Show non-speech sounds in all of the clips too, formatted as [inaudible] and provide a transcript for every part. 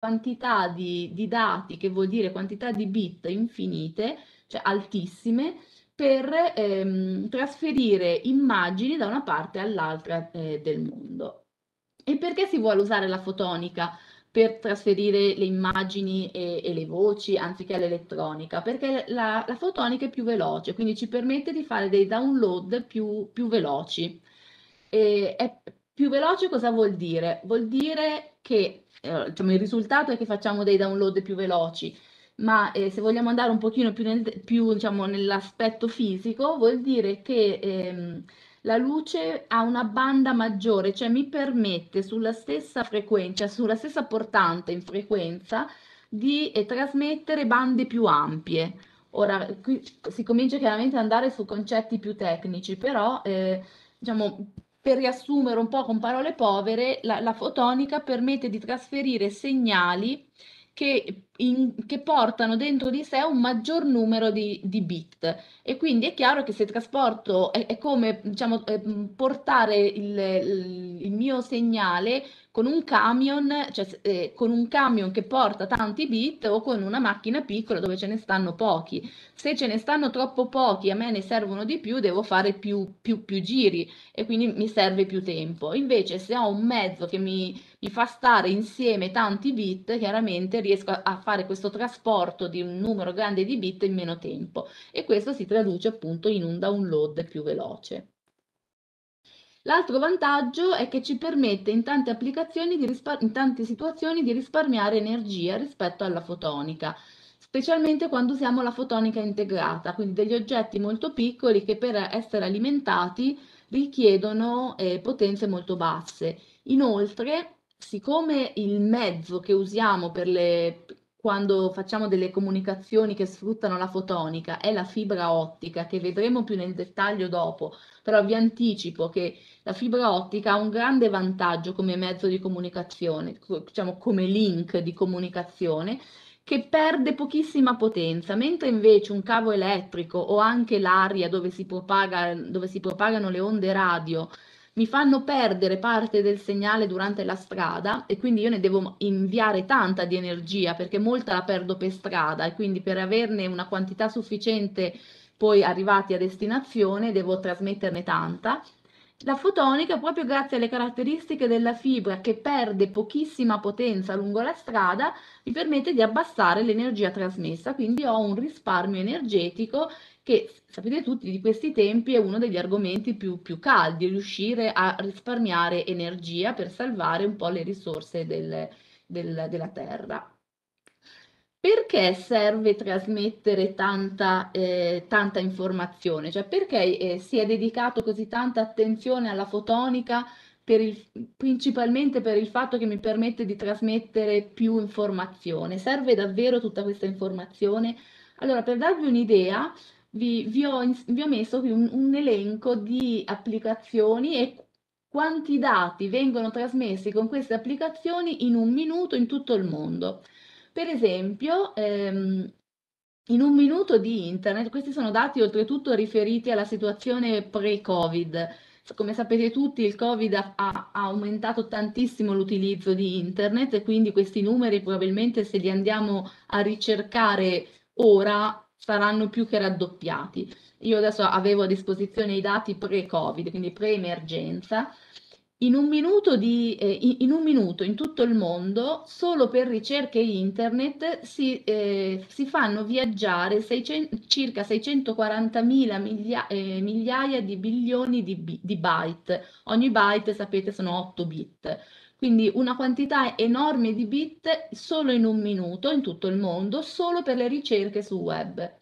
quantità di, di dati, che vuol dire quantità di bit infinite, cioè altissime, per ehm, trasferire immagini da una parte all'altra eh, del mondo. E perché si vuole usare la fotonica per trasferire le immagini e, e le voci anziché l'elettronica? Perché la, la, fotonica è più veloce, quindi ci permette di fare dei download più, più veloci. E è più veloce cosa vuol dire? Vuol dire che eh, diciamo, il risultato è che facciamo dei download più veloci, ma eh, se vogliamo andare un pochino più, nel, più diciamo, nell'aspetto fisico, vuol dire che ehm, la luce ha una banda maggiore, cioè mi permette sulla stessa frequenza, sulla stessa portante in frequenza, di eh, trasmettere bande più ampie. Ora, qui si comincia chiaramente ad andare su concetti più tecnici, però eh, diciamo, per riassumere un po' con parole povere, la, la fotonica permette di trasferire segnali che, in, che, portano dentro di sé un maggior numero di, di bit e quindi è chiaro che se trasporto è, è come diciamo, eh, portare il, il, mio segnale con un camion, cioè, eh, con un camion che porta tanti bit o con una macchina piccola dove ce ne stanno pochi. Se ce ne stanno troppo pochi, a me ne servono di più, devo fare più, più, più giri e quindi mi serve più tempo. Invece se ho un mezzo che mi, mi fa stare insieme tanti bit, chiaramente riesco a, a fare questo trasporto di un numero grande di bit in meno tempo e questo si traduce appunto in un download più veloce. L'altro vantaggio è che ci permette in tante, in tante situazioni di risparmiare energia rispetto alla fotonica specialmente quando usiamo la fotonica integrata, quindi degli oggetti molto piccoli che per essere alimentati richiedono eh, potenze molto basse. Inoltre, siccome il mezzo che usiamo per le, quando facciamo delle comunicazioni che sfruttano la fotonica, è la fibra ottica, che vedremo più nel dettaglio dopo, però vi anticipo che la fibra ottica ha un grande vantaggio come mezzo di comunicazione, diciamo come link di comunicazione, che perde pochissima potenza, mentre invece un cavo elettrico o anche l'aria dove si, propaga, dove si propagano le onde radio mi fanno perdere parte del segnale durante la strada e quindi io ne devo inviare tanta di energia perché molta la perdo per strada e quindi per averne una quantità sufficiente poi arrivati a destinazione devo trasmetterne tanta. La fotonica, proprio grazie alle caratteristiche della fibra che perde pochissima potenza lungo la strada, mi permette di abbassare l'energia trasmessa, quindi ho un risparmio energetico che sapete tutti di questi tempi è uno degli argomenti più, più caldi, riuscire a risparmiare energia per salvare un po' le risorse del, del, della terra. Perché serve trasmettere tanta, eh, tanta informazione? Cioè perché eh, si è dedicato così tanta attenzione alla fotonica per il, principalmente per il fatto che mi permette di trasmettere più informazione? Serve davvero tutta questa informazione? Allora, per darvi un'idea, vi, vi, ho, vi ho, messo qui un, un elenco di applicazioni e quanti dati vengono trasmessi con queste applicazioni in un minuto in tutto il mondo. Per esempio, ehm, in un minuto di internet, questi sono dati oltretutto riferiti alla situazione pre-Covid. Come sapete tutti, il Covid ha, ha aumentato tantissimo l'utilizzo di internet e quindi questi numeri probabilmente se li andiamo a ricercare ora saranno più che raddoppiati. Io adesso avevo a disposizione i dati pre-Covid, quindi pre-emergenza. In un, minuto di, eh, in un minuto in tutto il mondo, solo per ricerche internet, si, eh, si fanno viaggiare 600, circa 640 mila miglia, eh, migliaia di bilioni di, di byte. Ogni byte, sapete, sono 8 bit. Quindi una quantità enorme di bit solo in un minuto in tutto il mondo, solo per le ricerche sul web.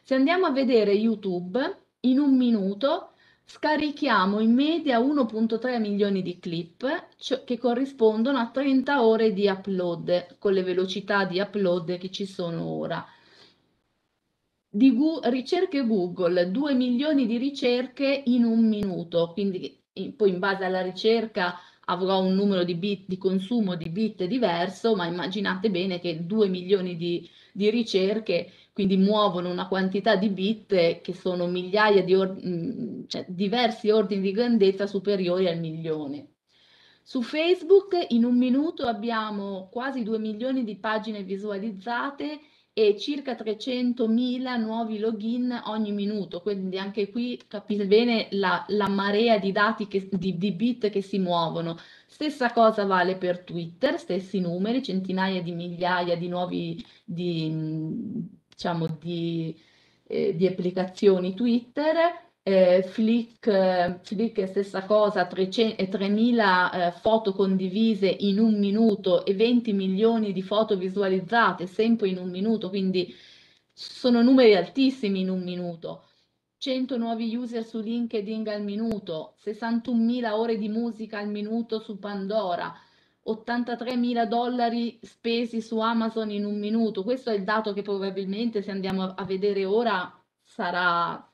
Se andiamo a vedere YouTube, in un minuto scarichiamo in media 1.3 milioni di clip cioè che corrispondono a 30 ore di upload con le velocità di upload che ci sono ora. Di Gu ricerche Google, 2 milioni di ricerche in un minuto, quindi poi in base alla ricerca avrò un numero di bit di consumo di bit diverso, ma immaginate bene che 2 milioni di, di ricerche quindi muovono una quantità di bit che sono migliaia di or mm, cioè, diversi ordini di grandezza superiori al milione. Su Facebook in un minuto abbiamo quasi 2 milioni di pagine visualizzate e circa 300.000 nuovi login ogni minuto, quindi anche qui capite bene la, la marea di dati, che, di, di bit che si muovono. Stessa cosa vale per Twitter, stessi numeri, centinaia di migliaia di nuovi, di, diciamo, di, eh, di applicazioni Twitter, eh, Flick, eh, Flick è stessa cosa, 3.000 eh, eh, foto condivise in un minuto e 20 milioni di foto visualizzate sempre in un minuto, quindi sono numeri altissimi in un minuto. 100 nuovi user su LinkedIn al minuto, 61.000 ore di musica al minuto su Pandora, 83.000 dollari spesi su Amazon in un minuto. Questo è il dato che probabilmente se andiamo a vedere ora sarà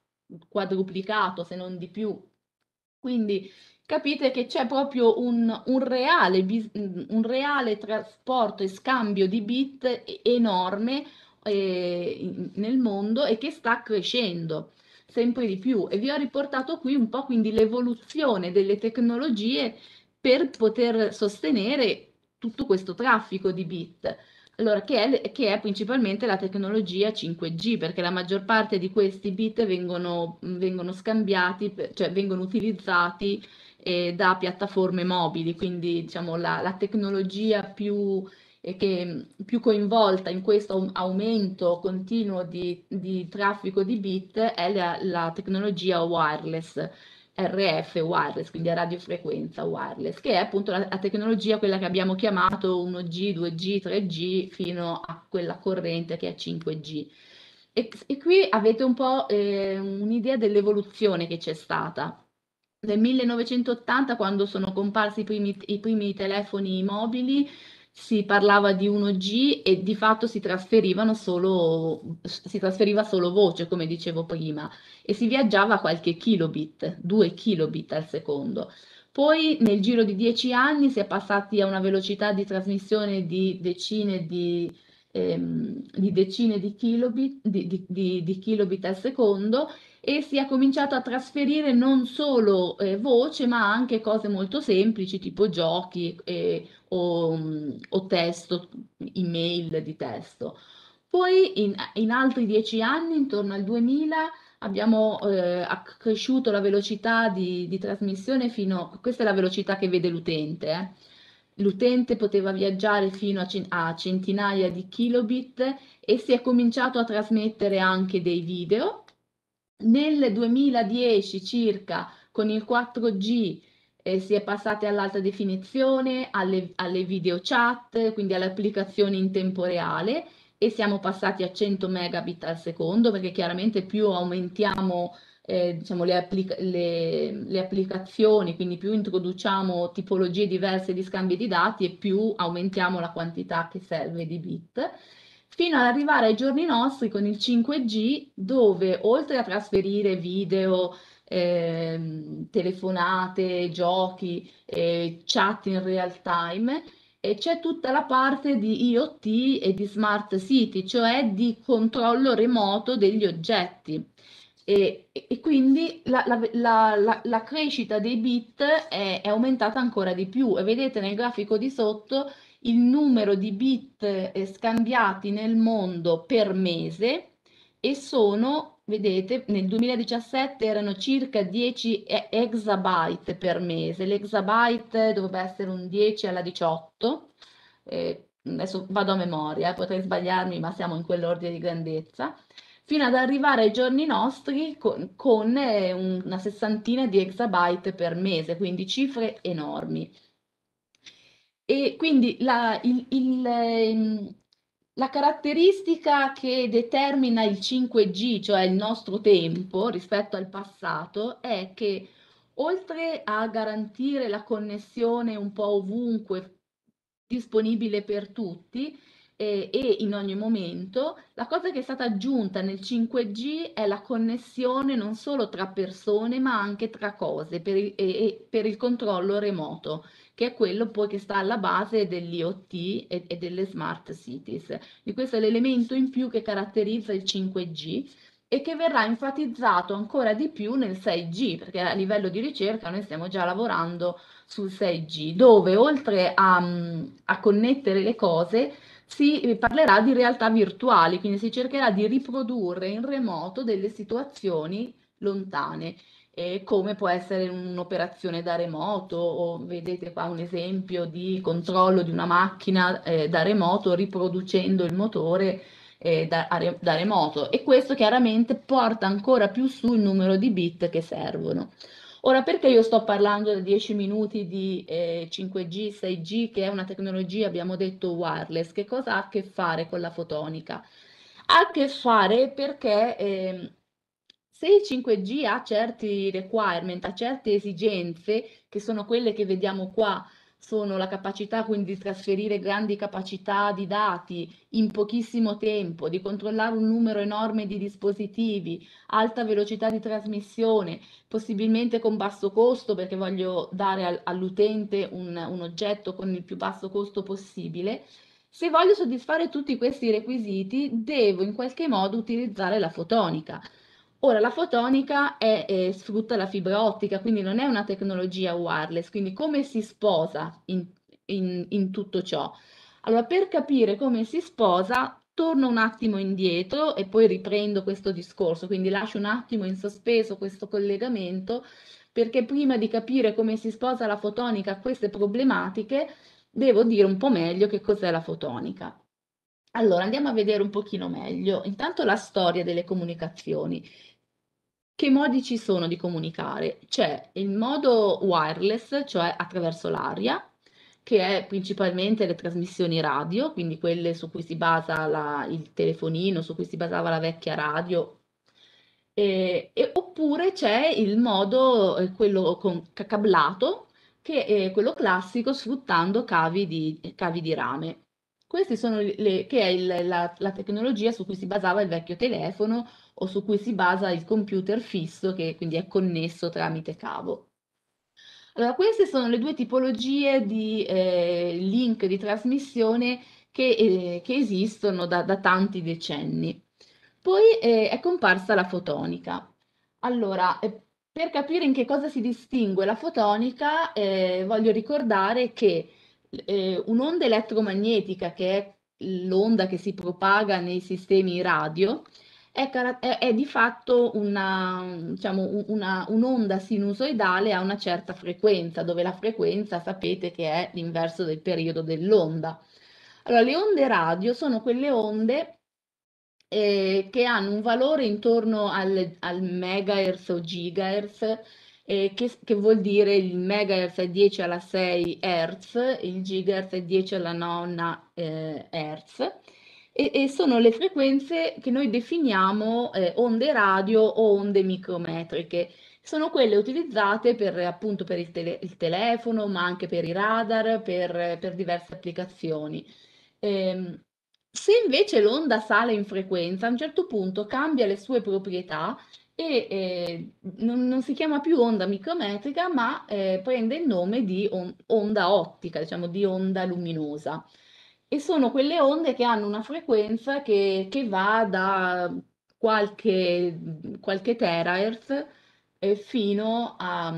quadruplicato se non di più. Quindi capite che c'è proprio un, un, reale, un reale trasporto e scambio di bit enorme eh, nel mondo e che sta crescendo sempre di più e vi ho riportato qui un po' quindi l'evoluzione delle tecnologie per poter sostenere tutto questo traffico di bit. Allora, che è, che è, principalmente la tecnologia 5G, perché la maggior parte di questi bit vengono, vengono scambiati, cioè vengono utilizzati eh, da piattaforme mobili, quindi diciamo, la, la tecnologia più, eh, che, più, coinvolta in questo aumento continuo di, di traffico di bit è la, la tecnologia wireless RF wireless, quindi a radiofrequenza wireless, che è appunto la, la, tecnologia quella che abbiamo chiamato 1G, 2G, 3G fino a quella corrente che è 5G. E, e qui avete un po' eh, un'idea dell'evoluzione che c'è stata. Nel 1980, quando sono comparsi i primi, i primi telefoni mobili, si parlava di 1G e di fatto si, solo, si trasferiva solo voce, come dicevo prima, e si viaggiava a qualche kilobit, 2 kilobit al secondo. Poi nel giro di 10 anni si è passati a una velocità di trasmissione di decine di, ehm, di, decine di kilobit, di, di kilobit al secondo e si è cominciato a trasferire non solo eh, voce ma anche cose molto semplici tipo giochi eh, o, mm, o, testo, email di testo. Poi in, in altri dieci anni, intorno al 2000, abbiamo eh, accresciuto la velocità di, di, trasmissione fino, a... questa è la velocità che vede l'utente, eh. l'utente poteva viaggiare fino a, a, centinaia di kilobit e si è cominciato a trasmettere anche dei video nel 2010 circa con il 4G eh, si è passati all'alta definizione, alle, alle video chat, quindi alle applicazioni in tempo reale e siamo passati a 100 megabit al secondo perché chiaramente più aumentiamo eh, diciamo, le, applica le, le, applicazioni, quindi più introduciamo tipologie diverse di scambi di dati e più aumentiamo la quantità che serve di bit fino ad arrivare ai giorni nostri con il 5G, dove oltre a trasferire video, eh, telefonate, giochi, eh, chat in real time, eh, c'è tutta la parte di IoT e di smart city, cioè di controllo remoto degli oggetti. E, e, quindi la, la, la, la, crescita dei bit è, è, aumentata ancora di più e vedete nel grafico di sotto il numero di bit eh, scambiati nel mondo per mese e sono, vedete, nel 2017 erano circa 10 exabyte per mese, l'exabyte dovrebbe essere un 10 alla 18, eh, adesso vado a memoria, eh, potrei sbagliarmi ma siamo in quell'ordine di grandezza, fino ad arrivare ai giorni nostri con, con eh, una sessantina di exabyte per mese, quindi cifre enormi. E quindi la, il, il, ehm, la, caratteristica che determina il 5G, cioè il nostro tempo rispetto al passato, è che oltre a garantire la connessione un po' ovunque, disponibile per tutti eh, e in ogni momento, la cosa che è stata aggiunta nel 5G è la connessione non solo tra persone ma anche tra cose per il, e, e per il controllo remoto che è quello poi che sta alla base dell'IoT e, e delle smart cities. Di questo è l'elemento in più che caratterizza il 5G e che verrà enfatizzato ancora di più nel 6G, perché a livello di ricerca noi stiamo già lavorando sul 6G, dove oltre a, a connettere le cose si parlerà di realtà virtuali, quindi si cercherà di riprodurre in remoto delle situazioni lontane eh, come può essere un'operazione da remoto o vedete qua un esempio di controllo di una macchina eh, da remoto riproducendo il motore eh, da, re, da, remoto e questo chiaramente porta ancora più su il numero di bit che servono. Ora perché io sto parlando da 10 minuti di 5G, eh, 6G che è una tecnologia abbiamo detto wireless, che cosa ha a che fare con la fotonica? Ha a che fare perché ehm, se il 5G ha certi requirement, ha certe esigenze, che sono quelle che vediamo qua, sono la capacità quindi di trasferire grandi capacità di dati in pochissimo tempo, di controllare un numero enorme di dispositivi, alta velocità di trasmissione, possibilmente con basso costo perché voglio dare al, all'utente un, un oggetto con il più basso costo possibile. Se voglio soddisfare tutti questi requisiti, devo in qualche modo utilizzare la fotonica. Ora, la fotonica è, eh, sfrutta la fibra ottica, quindi non è una tecnologia wireless, quindi come si sposa in, in, in tutto ciò? Allora, per capire come si sposa, torno un attimo indietro e poi riprendo questo discorso, quindi lascio un attimo in sospeso questo collegamento, perché prima di capire come si sposa la fotonica a queste problematiche, devo dire un po' meglio che cos'è la fotonica. Allora, andiamo a vedere un pochino meglio, intanto la storia delle comunicazioni. Che modi ci sono di comunicare? C'è il modo wireless, cioè attraverso l'aria, che è principalmente le trasmissioni radio, quindi quelle su cui si basa la, il telefonino, su cui si basava la vecchia radio. E, e, oppure c'è il modo, eh, quello con, cablato, che è quello classico sfruttando cavi di, cavi di rame. Queste sono le, che è il, la, la, tecnologia su cui si basava il vecchio telefono o su cui si basa il computer fisso che quindi è connesso tramite cavo. Allora, queste sono le due tipologie di eh, link di trasmissione che, eh, che esistono da, da, tanti decenni. Poi eh, è comparsa la fotonica. Allora, eh, per capire in che cosa si distingue la fotonica, eh, voglio ricordare che eh, un'onda elettromagnetica, che è l'onda che si propaga nei sistemi radio, è, è, è di fatto diciamo, un'onda diciamo, un sinusoidale a una certa frequenza, dove la frequenza sapete che è l'inverso del periodo dell'onda. Allora, le onde radio sono quelle onde eh, che hanno un valore intorno al, al megahertz o gigahertz, eh, che, che, vuol dire il megahertz è 10 alla 6 hertz, il gigahertz è 10 alla 9 eh, hertz e, e sono le frequenze che noi definiamo eh, onde radio o onde micrometriche. Sono quelle utilizzate per, appunto per il, tele il telefono, ma anche per i radar, per, per diverse applicazioni. Eh, se invece l'onda sale in frequenza, a un certo punto cambia le sue proprietà e eh, non, non, si chiama più onda micrometrica, ma eh, prende il nome di on onda ottica, diciamo di onda luminosa e sono quelle onde che hanno una frequenza che, che va da qualche, qualche terahertz fino, a,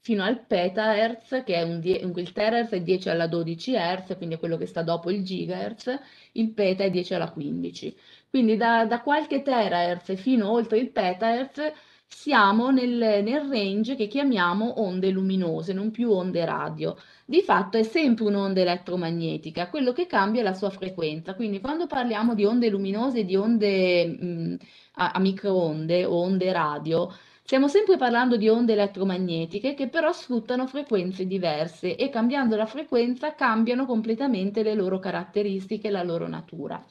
fino, al petahertz, che è un, die- il terahertz è 10 alla 12 hertz, quindi è quello che sta dopo il gigahertz, il peta è 10 alla 15. Quindi da, da qualche terahertz fino oltre il petahertz siamo nel, nel, range che chiamiamo onde luminose, non più onde radio. Di fatto è sempre un'onda elettromagnetica, quello che cambia è la sua frequenza. Quindi quando parliamo di onde luminose, di onde mh, mm, a, a microonde o onde radio, Stiamo sempre parlando di onde elettromagnetiche che però sfruttano frequenze diverse e cambiando la frequenza cambiano completamente le loro caratteristiche e la loro natura.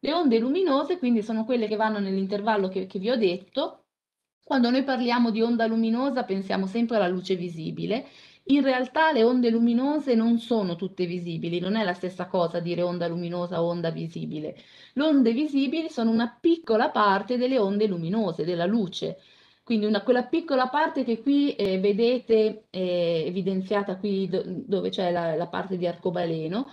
Le onde luminose quindi sono quelle che vanno nell'intervallo che, che vi ho detto quando noi parliamo di onda luminosa pensiamo sempre alla luce visibile, in realtà le onde luminose non sono tutte visibili, non è la stessa cosa dire onda luminosa o onda visibile. Le onde visibili sono una piccola parte delle onde luminose, della luce. Quindi una, quella piccola parte che qui eh, vedete eh, evidenziata qui do, dove c'è la, la parte di arcobaleno,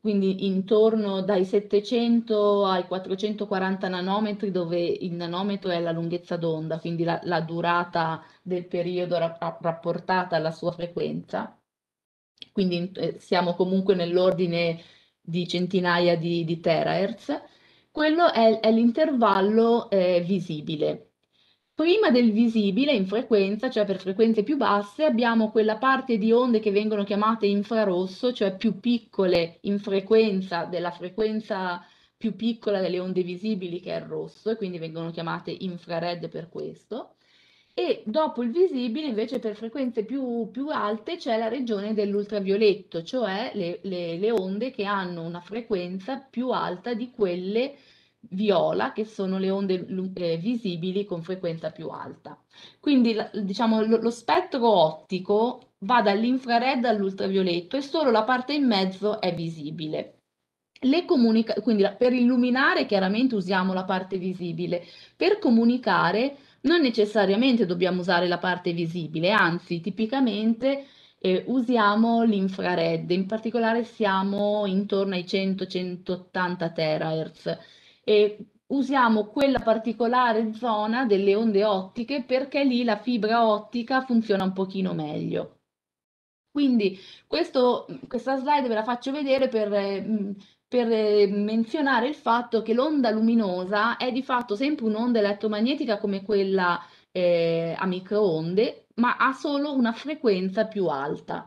quindi intorno dai 700 ai 440 nanometri, dove il nanometro è la lunghezza d'onda, quindi la, la durata del periodo ra rapportata alla sua frequenza. Quindi eh, siamo comunque nell'ordine di centinaia di, di terahertz. Quello è, è l'intervallo eh, visibile. Prima del visibile in frequenza, cioè per frequenze più basse, abbiamo quella parte di onde che vengono chiamate infrarosso, cioè più piccole in frequenza della frequenza più piccola delle onde visibili che è il rosso e quindi vengono chiamate infrared per questo. E dopo il visibile invece per frequenze più, più alte c'è la regione dell'ultravioletto, cioè le, le, le onde che hanno una frequenza più alta di quelle viola, che sono le onde eh, visibili con frequenza più alta. Quindi la, diciamo, lo, lo, spettro ottico va dall'infrared all'ultravioletto e solo la parte in mezzo è visibile. quindi la, per illuminare chiaramente usiamo la parte visibile, per comunicare non necessariamente dobbiamo usare la parte visibile, anzi tipicamente eh, usiamo l'infrared, in particolare siamo intorno ai 100-180 terahertz e usiamo quella particolare zona delle onde ottiche perché lì la fibra ottica funziona un pochino meglio. Quindi questo, questa slide ve la faccio vedere per, mm, per eh, menzionare il fatto che l'onda luminosa è di fatto sempre un'onda elettromagnetica come quella eh, a microonde, ma ha solo una frequenza più alta.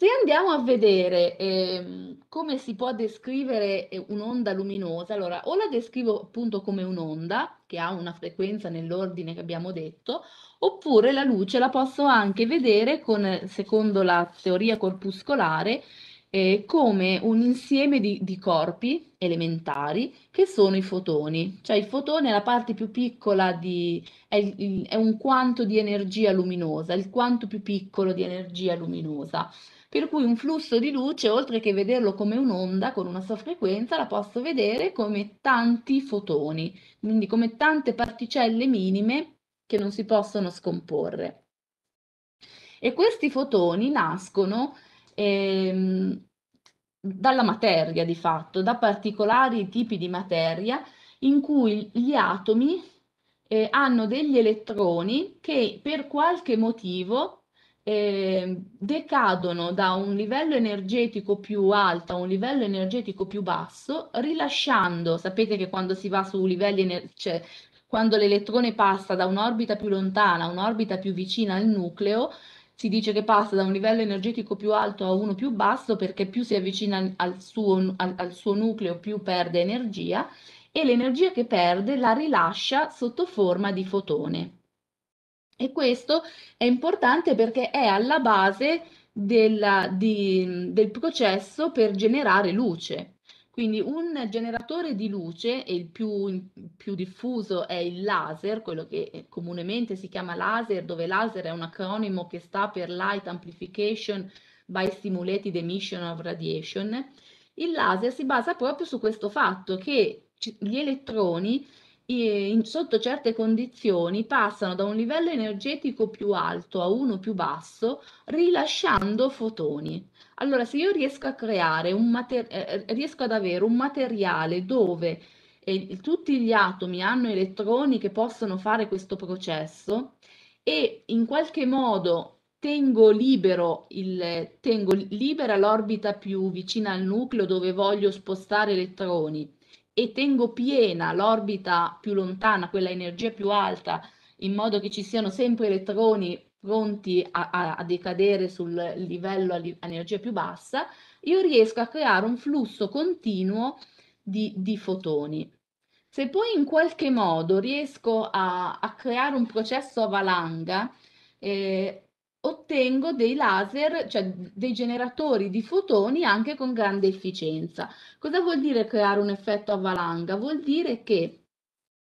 Se andiamo a vedere ehm, come si può descrivere eh, un'onda luminosa, allora o la descrivo appunto come un'onda che ha una frequenza nell'ordine che abbiamo detto, oppure la luce la posso anche vedere con, secondo la teoria corpuscolare eh, come un insieme di, di, corpi elementari che sono i fotoni. Cioè il fotone è la parte più piccola di... è, è un quanto di energia luminosa, il quanto più piccolo di energia luminosa per cui un flusso di luce, oltre che vederlo come un'onda con una sua frequenza, la posso vedere come tanti fotoni, quindi come tante particelle minime che non si possono scomporre. E questi fotoni nascono ehm, dalla materia, di fatto, da particolari tipi di materia in cui gli atomi eh, hanno degli elettroni che per qualche motivo eh, decadono da un livello energetico più alto a un livello energetico più basso, rilasciando, sapete che quando si va su livelli, ener- cioè quando l'elettrone passa da un'orbita più lontana a un'orbita più vicina al nucleo, si dice che passa da un livello energetico più alto a uno più basso perché più si avvicina al suo, al, al suo nucleo più perde energia e l'energia che perde la rilascia sotto forma di fotone. E questo è importante perché è alla base della, di, del processo per generare luce. Quindi un generatore di luce, e il più, più, diffuso è il laser, quello che comunemente si chiama laser, dove laser è un acronimo che sta per Light Amplification by Stimulated Emission of Radiation. Il laser si basa proprio su questo fatto che gli elettroni in, sotto certe condizioni passano da un livello energetico più alto a uno più basso rilasciando fotoni. Allora se io riesco a creare un materiale, eh, eh, riesco ad avere un materiale dove eh, tutti gli atomi hanno elettroni che possono fare questo processo e in qualche modo Tengo, il, tengo libera l'orbita più vicina al nucleo dove voglio spostare elettroni e tengo piena l'orbita più lontana, quella energia più alta, in modo che ci siano sempre elettroni pronti a, a, a decadere sul livello a, energia più bassa, io riesco a creare un flusso continuo di, di fotoni. Se poi in qualche modo riesco a, creare un processo a valanga, eh, ottengo dei laser, cioè dei generatori di fotoni anche con grande efficienza. Cosa vuol dire creare un effetto a valanga? Vuol dire che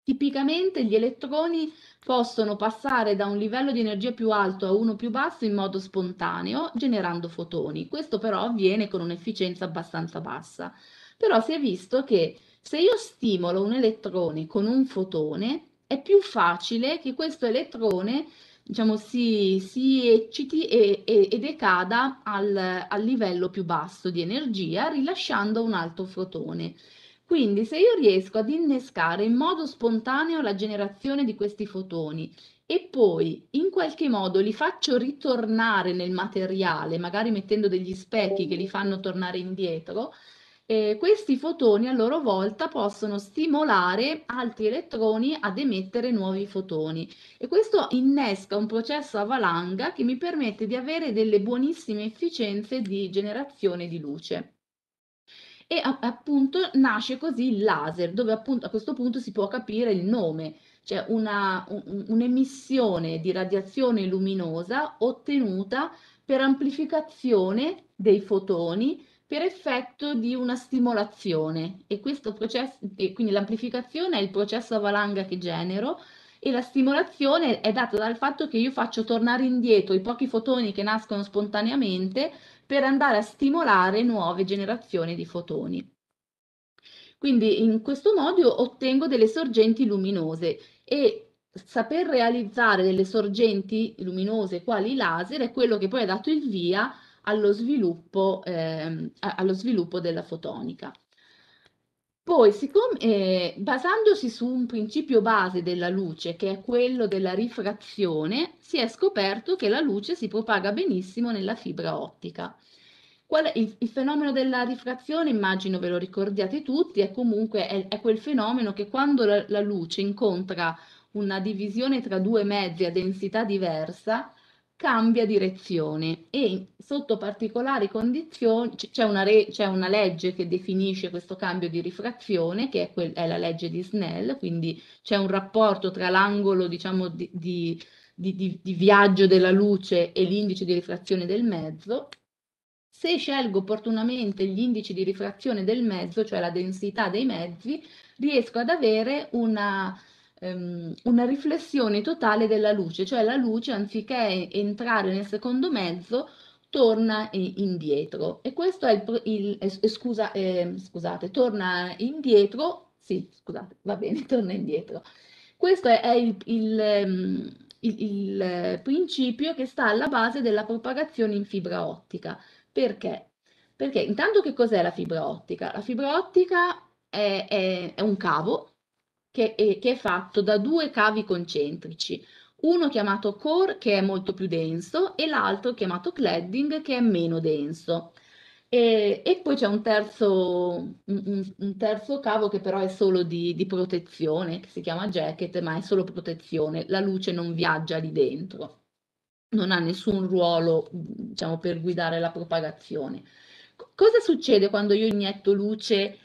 tipicamente gli elettroni possono passare da un livello di energia più alto a uno più basso in modo spontaneo, generando fotoni. Questo però avviene con un'efficienza abbastanza bassa. Però si è visto che se io stimolo un elettrone con un fotone, è più facile che questo elettrone diciamo, si, si ecciti e, e, e decada al, al, livello più basso di energia rilasciando un alto fotone. Quindi se io riesco ad innescare in modo spontaneo la generazione di questi fotoni e poi in qualche modo li faccio ritornare nel materiale, magari mettendo degli specchi che li fanno tornare indietro, e questi fotoni a loro volta possono stimolare altri elettroni ad emettere nuovi fotoni e questo innesca un processo a valanga che mi permette di avere delle buonissime efficienze di generazione di luce e appunto nasce così il laser, dove appunto a questo punto si può capire il nome, cioè un'emissione un, un di radiazione luminosa ottenuta per amplificazione dei fotoni per effetto di una stimolazione e questo processo, e quindi l'amplificazione è il processo a valanga che genero e la stimolazione è data dal fatto che io faccio tornare indietro i pochi fotoni che nascono spontaneamente per andare a stimolare nuove generazioni di fotoni. Quindi in questo modo ottengo delle sorgenti luminose e saper realizzare delle sorgenti luminose quali laser è quello che poi ha dato il via allo sviluppo, ehm, allo sviluppo della fotonica. Poi, siccome, eh, basandosi su un principio base della luce, che è quello della rifrazione, si è scoperto che la luce si propaga benissimo nella fibra ottica. Il, il, fenomeno della rifrazione, immagino ve lo ricordiate tutti, è comunque è, è quel fenomeno che quando la, la, luce incontra una divisione tra due mezzi a densità diversa, cambia direzione e sotto particolari condizioni c'è una, re, c'è una legge che definisce questo cambio di rifrazione, che è, quel, è, la legge di Snell, quindi c'è un rapporto tra l'angolo diciamo, di, di, di, di viaggio della luce e l'indice di rifrazione del mezzo. Se scelgo opportunamente gli indici di rifrazione del mezzo, cioè la densità dei mezzi, riesco ad avere una ehm, una riflessione totale della luce, cioè la luce anziché entrare nel secondo mezzo torna indietro e questo è il, il eh, scusa, eh, scusate, torna indietro, sì, scusate, va bene, [laughs] torna indietro. Questo è, è il, il, ehm, il eh, principio che sta alla base della propagazione in fibra ottica. Perché? Perché intanto che cos'è la fibra ottica? La fibra ottica è, è, è, un cavo che è, che è fatto da due cavi concentrici, uno chiamato core che è molto più denso e l'altro chiamato cladding che è meno denso. E, e poi c'è un terzo, un, un terzo, cavo che però è solo di, di protezione, che si chiama jacket, ma è solo protezione, la luce non viaggia lì dentro, non ha nessun ruolo diciamo, per guidare la propagazione. C cosa succede quando io inietto luce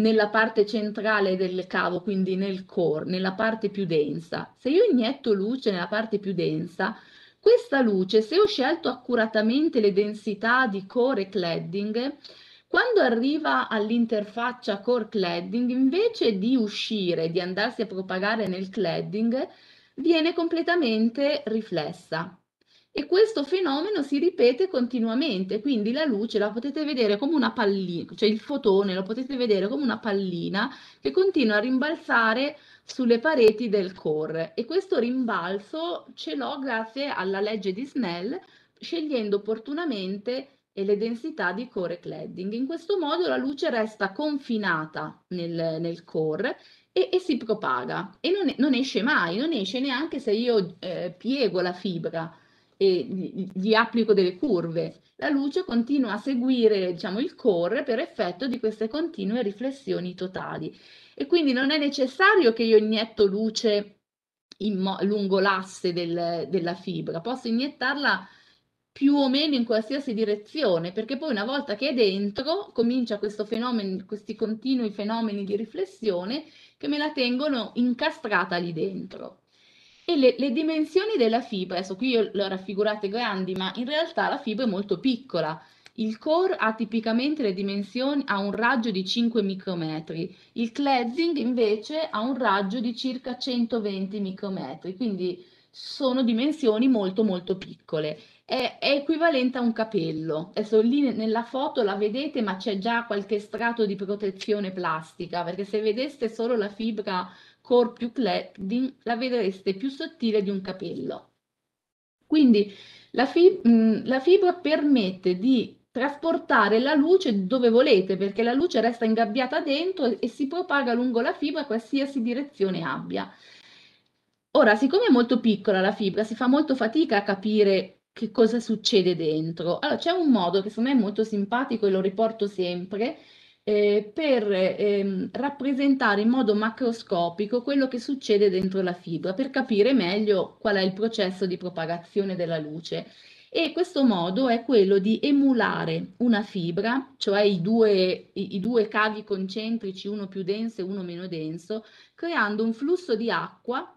nella parte centrale del cavo, quindi nel core, nella parte più densa. Se io inietto luce nella parte più densa, questa luce, se ho scelto accuratamente le densità di core e cladding, quando arriva all'interfaccia core cladding, invece di uscire, di andarsi a propagare nel cladding, viene completamente riflessa e questo fenomeno si ripete continuamente, quindi la luce la potete vedere come una pallina, cioè il fotone lo potete vedere come una pallina che continua a rimbalzare sulle pareti del core e questo rimbalzo ce l'ho grazie alla legge di Snell scegliendo opportunamente le densità di core cladding. In questo modo la luce resta confinata nel, nel core e, e, si propaga e non, non, esce mai, non esce neanche se io eh, piego la fibra e gli, gli applico delle curve, la luce continua a seguire diciamo, il core per effetto di queste continue riflessioni totali. E quindi non è necessario che io inietto luce in lungo l'asse del, della fibra, posso iniettarla più o meno in qualsiasi direzione, perché poi una volta che è dentro comincia fenomeno, questi continui fenomeni di riflessione che me la tengono incastrata lì dentro e le, le, dimensioni della fibra, adesso qui io le ho raffigurate grandi, ma in realtà la fibra è molto piccola. Il core ha tipicamente le dimensioni, ha un raggio di 5 micrometri, il cleansing invece ha un raggio di circa 120 micrometri, quindi sono dimensioni molto molto piccole. È, è equivalente a un capello. Adesso lì nella foto la vedete, ma c'è già qualche strato di protezione plastica, perché se vedeste solo la fibra più cladding la vedreste più sottile di un capello. Quindi la, fib mm, la fibra permette di trasportare la luce dove volete perché la luce resta ingabbiata dentro e si propaga lungo la fibra qualsiasi direzione abbia. Ora, siccome è molto piccola la fibra, si fa molto fatica a capire che cosa succede dentro. Allora, c'è un modo che secondo me è molto simpatico e lo riporto sempre, eh, per ehm, rappresentare in modo macroscopico quello che succede dentro la fibra per capire meglio qual è il processo di propagazione della luce. E questo modo è quello di emulare una fibra, cioè i due, i, i due cavi concentrici, uno più denso e uno meno denso, creando un flusso di acqua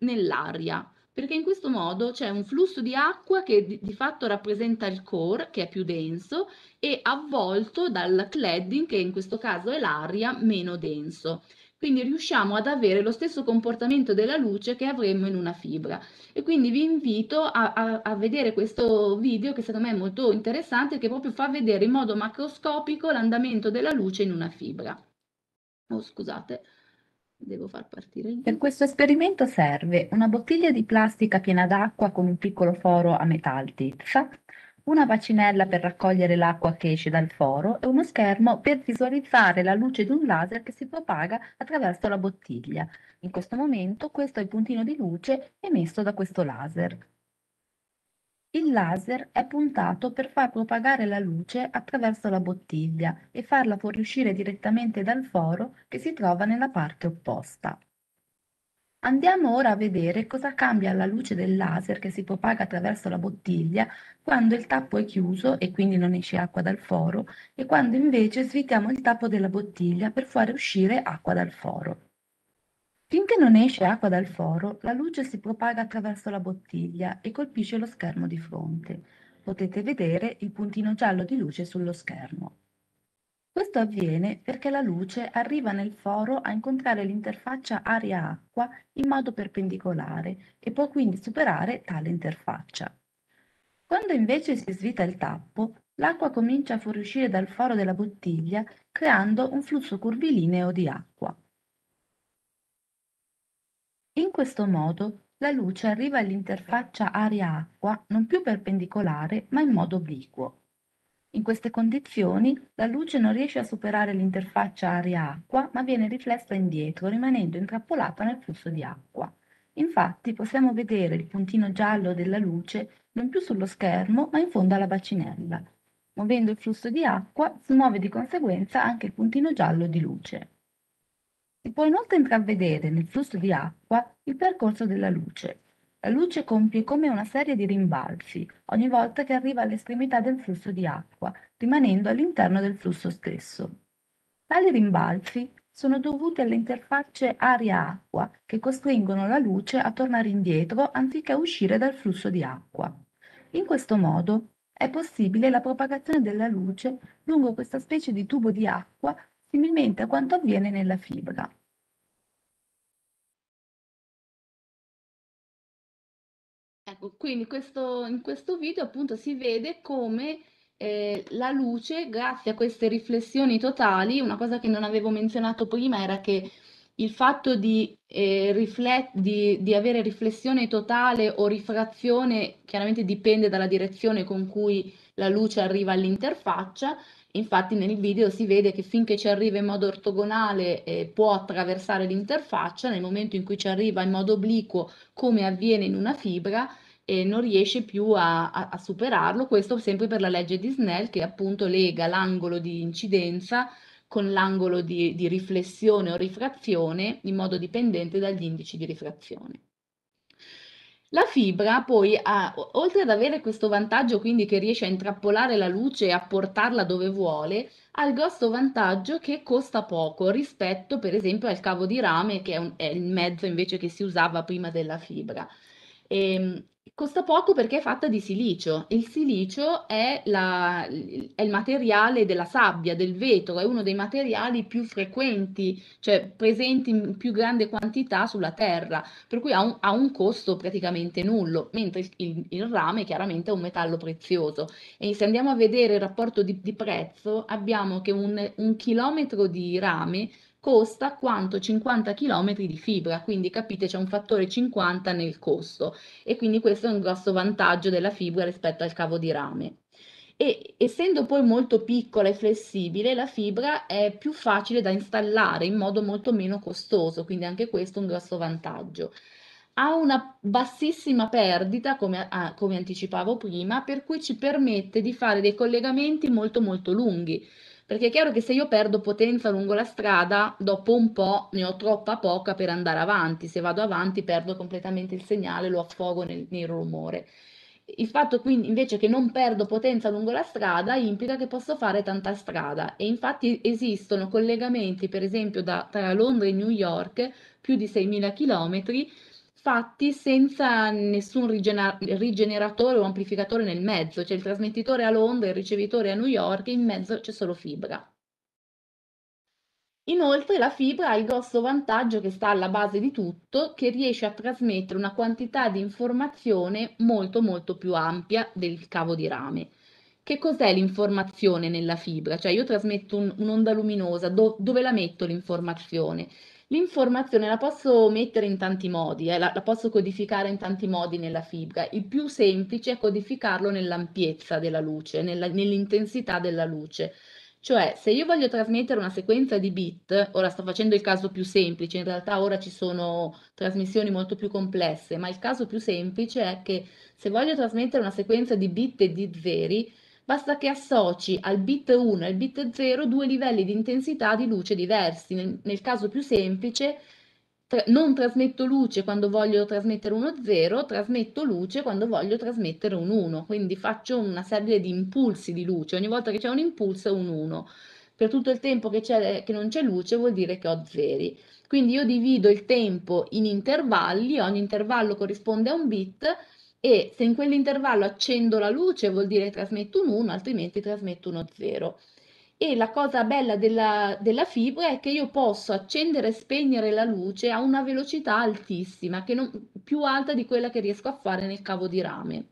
nell'aria perché in questo modo c'è un flusso di acqua che di, di, fatto rappresenta il core, che è più denso, e avvolto dal cladding, che in questo caso è l'aria, meno denso. Quindi riusciamo ad avere lo stesso comportamento della luce che avremmo in una fibra. E quindi vi invito a, a, a vedere questo video che secondo me è molto interessante, che proprio fa vedere in modo macroscopico l'andamento della luce in una fibra. Oh, scusate. Devo far partire il... Per questo esperimento serve una bottiglia di plastica piena d'acqua con un piccolo foro a metà altezza, una bacinella per raccogliere l'acqua che esce dal foro e uno schermo per visualizzare la luce di un laser che si propaga attraverso la bottiglia. In questo momento questo è il puntino di luce emesso da questo laser. Il laser è puntato per far propagare la luce attraverso la bottiglia e farla fuoriuscire direttamente dal foro che si trova nella parte opposta. Andiamo ora a vedere cosa cambia la luce del laser che si propaga attraverso la bottiglia quando il tappo è chiuso e quindi non esce acqua dal foro e quando invece svitiamo il tappo della bottiglia per far uscire acqua dal foro. Finché non esce acqua dal foro, la luce si propaga attraverso la bottiglia e colpisce lo schermo di fronte. Potete vedere il puntino giallo di luce sullo schermo. Questo avviene perché la luce arriva nel foro a incontrare l'interfaccia aria-acqua in modo perpendicolare e può quindi superare tale interfaccia. Quando invece si svita il tappo, l'acqua comincia a fuoriuscire dal foro della bottiglia creando un flusso curvilineo di acqua. In questo modo la luce arriva all'interfaccia aria-acqua non più perpendicolare ma in modo obliquo. In queste condizioni la luce non riesce a superare l'interfaccia aria-acqua ma viene riflessa indietro rimanendo intrappolata nel flusso di acqua. Infatti possiamo vedere il puntino giallo della luce non più sullo schermo ma in fondo alla bacinella. Muovendo il flusso di acqua si muove di conseguenza anche il puntino giallo di luce. Si può inoltre intravedere nel flusso di acqua il percorso della luce. La luce compie come una serie di rimbalzi ogni volta che arriva all'estremità del flusso di acqua, rimanendo all'interno del flusso stesso. Tali rimbalzi sono dovuti alle interfacce aria-acqua che costringono la luce a tornare indietro anziché uscire dal flusso di acqua. In questo modo è possibile la propagazione della luce lungo questa specie di tubo di acqua similmente a quanto avviene nella fibra. Ecco, quindi questo, in questo video appunto si vede come eh, la luce, grazie a queste riflessioni totali, una cosa che non avevo menzionato prima era che il fatto di, eh, riflet- di, di avere riflessione totale o rifrazione chiaramente dipende dalla direzione con cui la luce arriva all'interfaccia, Infatti nel video si vede che finché ci arriva in modo ortogonale eh, può attraversare l'interfaccia, nel momento in cui ci arriva in modo obliquo, come avviene in una fibra, eh, non riesce più a, a, a superarlo, questo sempre per la legge di Snell che appunto lega l'angolo di incidenza con l'angolo di, di, riflessione o rifrazione in modo dipendente dagli indici di rifrazione. La fibra poi ha, oltre ad avere questo vantaggio quindi che riesce a intrappolare la luce e a portarla dove vuole, ha il grosso vantaggio che costa poco rispetto per esempio al cavo di rame che è, un, è il mezzo invece che si usava prima della fibra. E, ehm, Costa poco perché è fatta di silicio il silicio è, la, è, il materiale della sabbia, del vetro, è uno dei materiali più frequenti, cioè presenti in più grande quantità sulla terra, per cui ha un, ha un costo praticamente nullo, mentre il, il, rame chiaramente è un metallo prezioso. E se andiamo a vedere il rapporto di, di prezzo, abbiamo che un, un chilometro di rame costa quanto 50 km di fibra, quindi capite c'è un fattore 50 nel costo e quindi questo è un grosso vantaggio della fibra rispetto al cavo di rame. E, essendo poi molto piccola e flessibile, la fibra è più facile da installare in modo molto meno costoso, quindi anche questo è un grosso vantaggio ha una bassissima perdita, come, ah, come, anticipavo prima, per cui ci permette di fare dei collegamenti molto molto lunghi. Perché è chiaro che se io perdo potenza lungo la strada, dopo un po' ne ho troppa poca per andare avanti. Se vado avanti perdo completamente il segnale, lo affogo nel, nel rumore. Il fatto quindi invece che non perdo potenza lungo la strada implica che posso fare tanta strada e infatti esistono collegamenti per esempio da, tra Londra e New York più di 6.000 chilometri, fatti senza nessun rigeneratore o amplificatore nel mezzo, c'è il trasmettitore a Londra, il ricevitore a New York e in mezzo c'è solo fibra. Inoltre la fibra ha il grosso vantaggio che sta alla base di tutto, che riesce a trasmettere una quantità di informazione molto molto più ampia del cavo di rame. Che cos'è l'informazione nella fibra? Cioè io trasmetto un, un'onda luminosa, do, dove la metto l'informazione? L'informazione la posso mettere in tanti modi, eh, la, la, posso codificare in tanti modi nella FIBGA. Il più semplice è codificarlo nell'ampiezza della luce, nell'intensità della luce. Cioè, se io voglio trasmettere una sequenza di bit, ora sto facendo il caso più semplice, in realtà ora ci sono trasmissioni molto più complesse, ma il caso più semplice è che se voglio trasmettere una sequenza di bit e di zeri, Basta che associ al bit 1 e al bit 0 due livelli di intensità di luce diversi. Nel, nel caso più semplice, tra, non trasmetto luce quando voglio trasmettere uno 0, trasmetto luce quando voglio trasmettere un 1. Quindi faccio una serie di impulsi di luce. Ogni volta che c'è un impulso è un 1. Per tutto il tempo che, che non c'è luce vuol dire che ho zeri. Quindi io divido il tempo in intervalli, ogni intervallo corrisponde a un bit e se in quell'intervallo accendo la luce vuol dire trasmetto un 1, altrimenti trasmetto uno 0. E la cosa bella della, della fibra è che io posso accendere e spegnere la luce a una velocità altissima, non, più alta di quella che riesco a fare nel cavo di rame.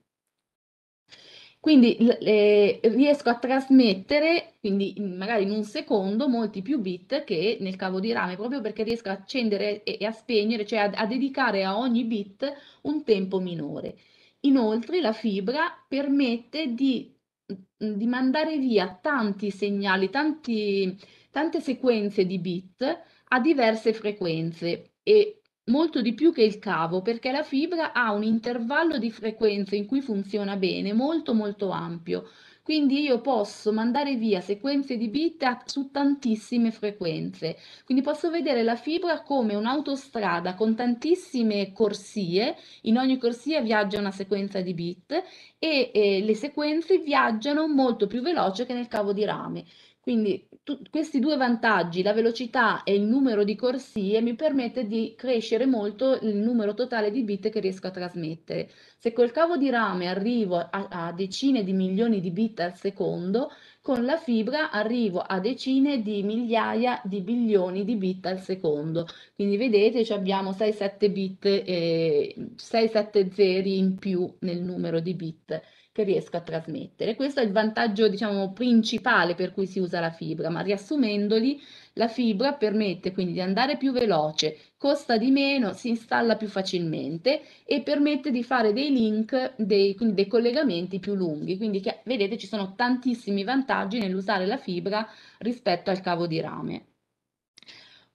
Quindi eh, riesco a trasmettere, quindi mm, magari in un secondo, molti più bit che nel cavo di rame, proprio perché riesco a accendere e, a spegnere, cioè a, a dedicare a ogni bit un tempo minore. Inoltre la fibra permette di, mm, di mandare via tanti segnali, tanti, tante sequenze di bit a diverse frequenze e molto di più che il cavo perché la fibra ha un intervallo di frequenze in cui funziona bene molto molto ampio quindi io posso mandare via sequenze di bit su tantissime frequenze. Quindi posso vedere la fibra come un'autostrada con tantissime corsie, in ogni corsia viaggia una sequenza di bit e eh, le sequenze viaggiano molto più veloce che nel cavo di rame. Quindi tu, questi due vantaggi, la velocità e il numero di corsie, mi permette di crescere molto il numero totale di bit che riesco a trasmettere. Se col cavo di rame arrivo a, a decine di milioni di bit al secondo, con la fibra arrivo a decine di migliaia di bilioni di bit al secondo. Quindi vedete, cioè abbiamo 6-7 bit, eh, 6-7 zeri in più nel numero di bit che riesco a trasmettere. Questo è il vantaggio, diciamo, principale per cui si usa la fibra, ma riassumendoli, la fibra permette quindi di andare più veloce, costa di meno, si installa più facilmente e permette di fare dei link, dei, dei collegamenti più lunghi. Quindi che, vedete ci sono tantissimi vantaggi nell'usare la fibra rispetto al cavo di rame.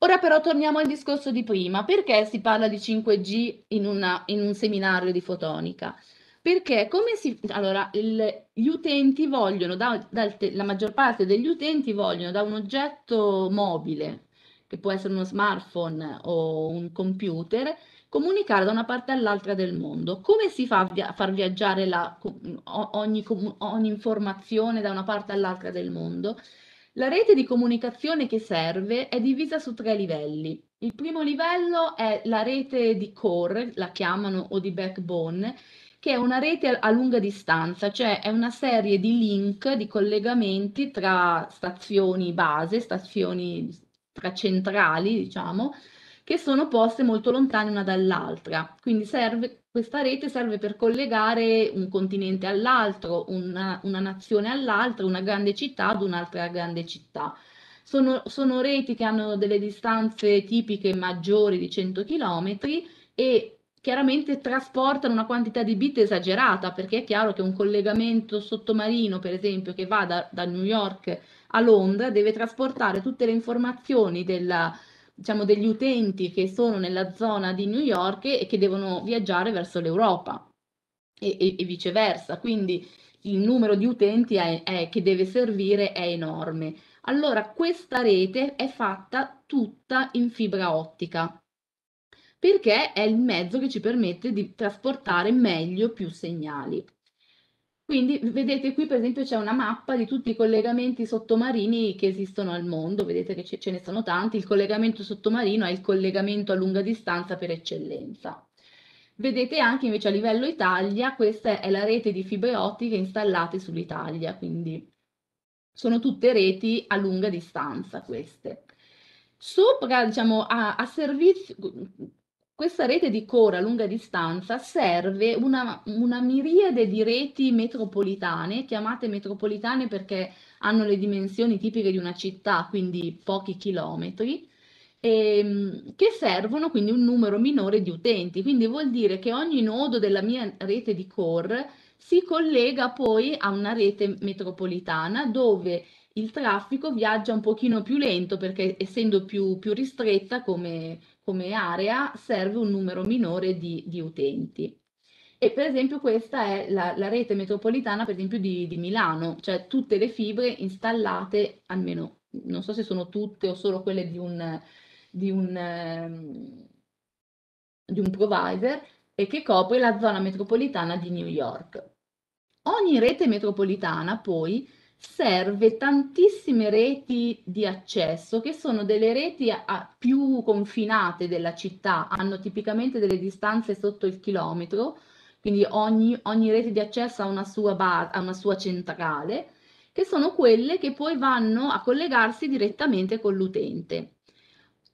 Ora però torniamo al discorso di prima, perché si parla di 5G in, una, in un seminario di fotonica? Perché come si... Allora, il, gli utenti vogliono, da, dal, la maggior parte degli utenti vogliono da un oggetto mobile, che può essere uno smartphone o un computer, comunicare da una parte all'altra del mondo. Come si fa a via far viaggiare la, ogni, ogni, informazione da una parte all'altra del mondo? La rete di comunicazione che serve è divisa su tre livelli. Il primo livello è la rete di core, la chiamano, o di backbone, che è una rete a lunga distanza, cioè è una serie di link, di collegamenti tra stazioni base, stazioni tra centrali, diciamo, che sono poste molto lontane una dall'altra. Quindi serve, questa rete serve per collegare un continente all'altro, una, una nazione all'altra, una grande città ad un'altra grande città. Sono, sono, reti che hanno delle distanze tipiche maggiori di 100 km e chiaramente trasportano una quantità di bit esagerata, perché è chiaro che un collegamento sottomarino, per esempio, che va da, da New York a Londra, deve trasportare tutte le informazioni della, diciamo, degli utenti che sono nella zona di New York e che devono viaggiare verso l'Europa e, e, e, viceversa. Quindi il numero di utenti è, è, che deve servire è enorme. Allora, questa rete è fatta tutta in fibra ottica perché è il mezzo che ci permette di trasportare meglio più segnali. Quindi vedete qui per esempio c'è una mappa di tutti i collegamenti sottomarini che esistono al mondo, vedete che ce ne sono tanti, il collegamento sottomarino è il collegamento a lunga distanza per eccellenza. Vedete anche invece a livello Italia, questa è la rete di fibre ottiche installate sull'Italia, quindi sono tutte reti a lunga distanza queste. Sopra, diciamo, a, a servizio, questa rete di core a lunga distanza serve una, una miriade di reti metropolitane, chiamate metropolitane perché hanno le dimensioni tipiche di una città, quindi pochi chilometri, ehm, che servono quindi un numero minore di utenti. Quindi vuol dire che ogni nodo della mia rete di core si collega poi a una rete metropolitana dove il traffico viaggia un pochino più lento perché essendo più, più ristretta come, come area serve un numero minore di, di utenti. E per esempio questa è la, la rete metropolitana per esempio di, di Milano, cioè tutte le fibre installate, almeno non so se sono tutte o solo quelle di un, di un, ehm, di un provider, e che copre la zona metropolitana di New York. Ogni rete metropolitana poi serve tantissime reti di accesso che sono delle reti a, a più confinate della città, hanno tipicamente delle distanze sotto il chilometro, quindi ogni, ogni rete di accesso ha una sua, bar, ha una sua centrale, che sono quelle che poi vanno a collegarsi direttamente con l'utente.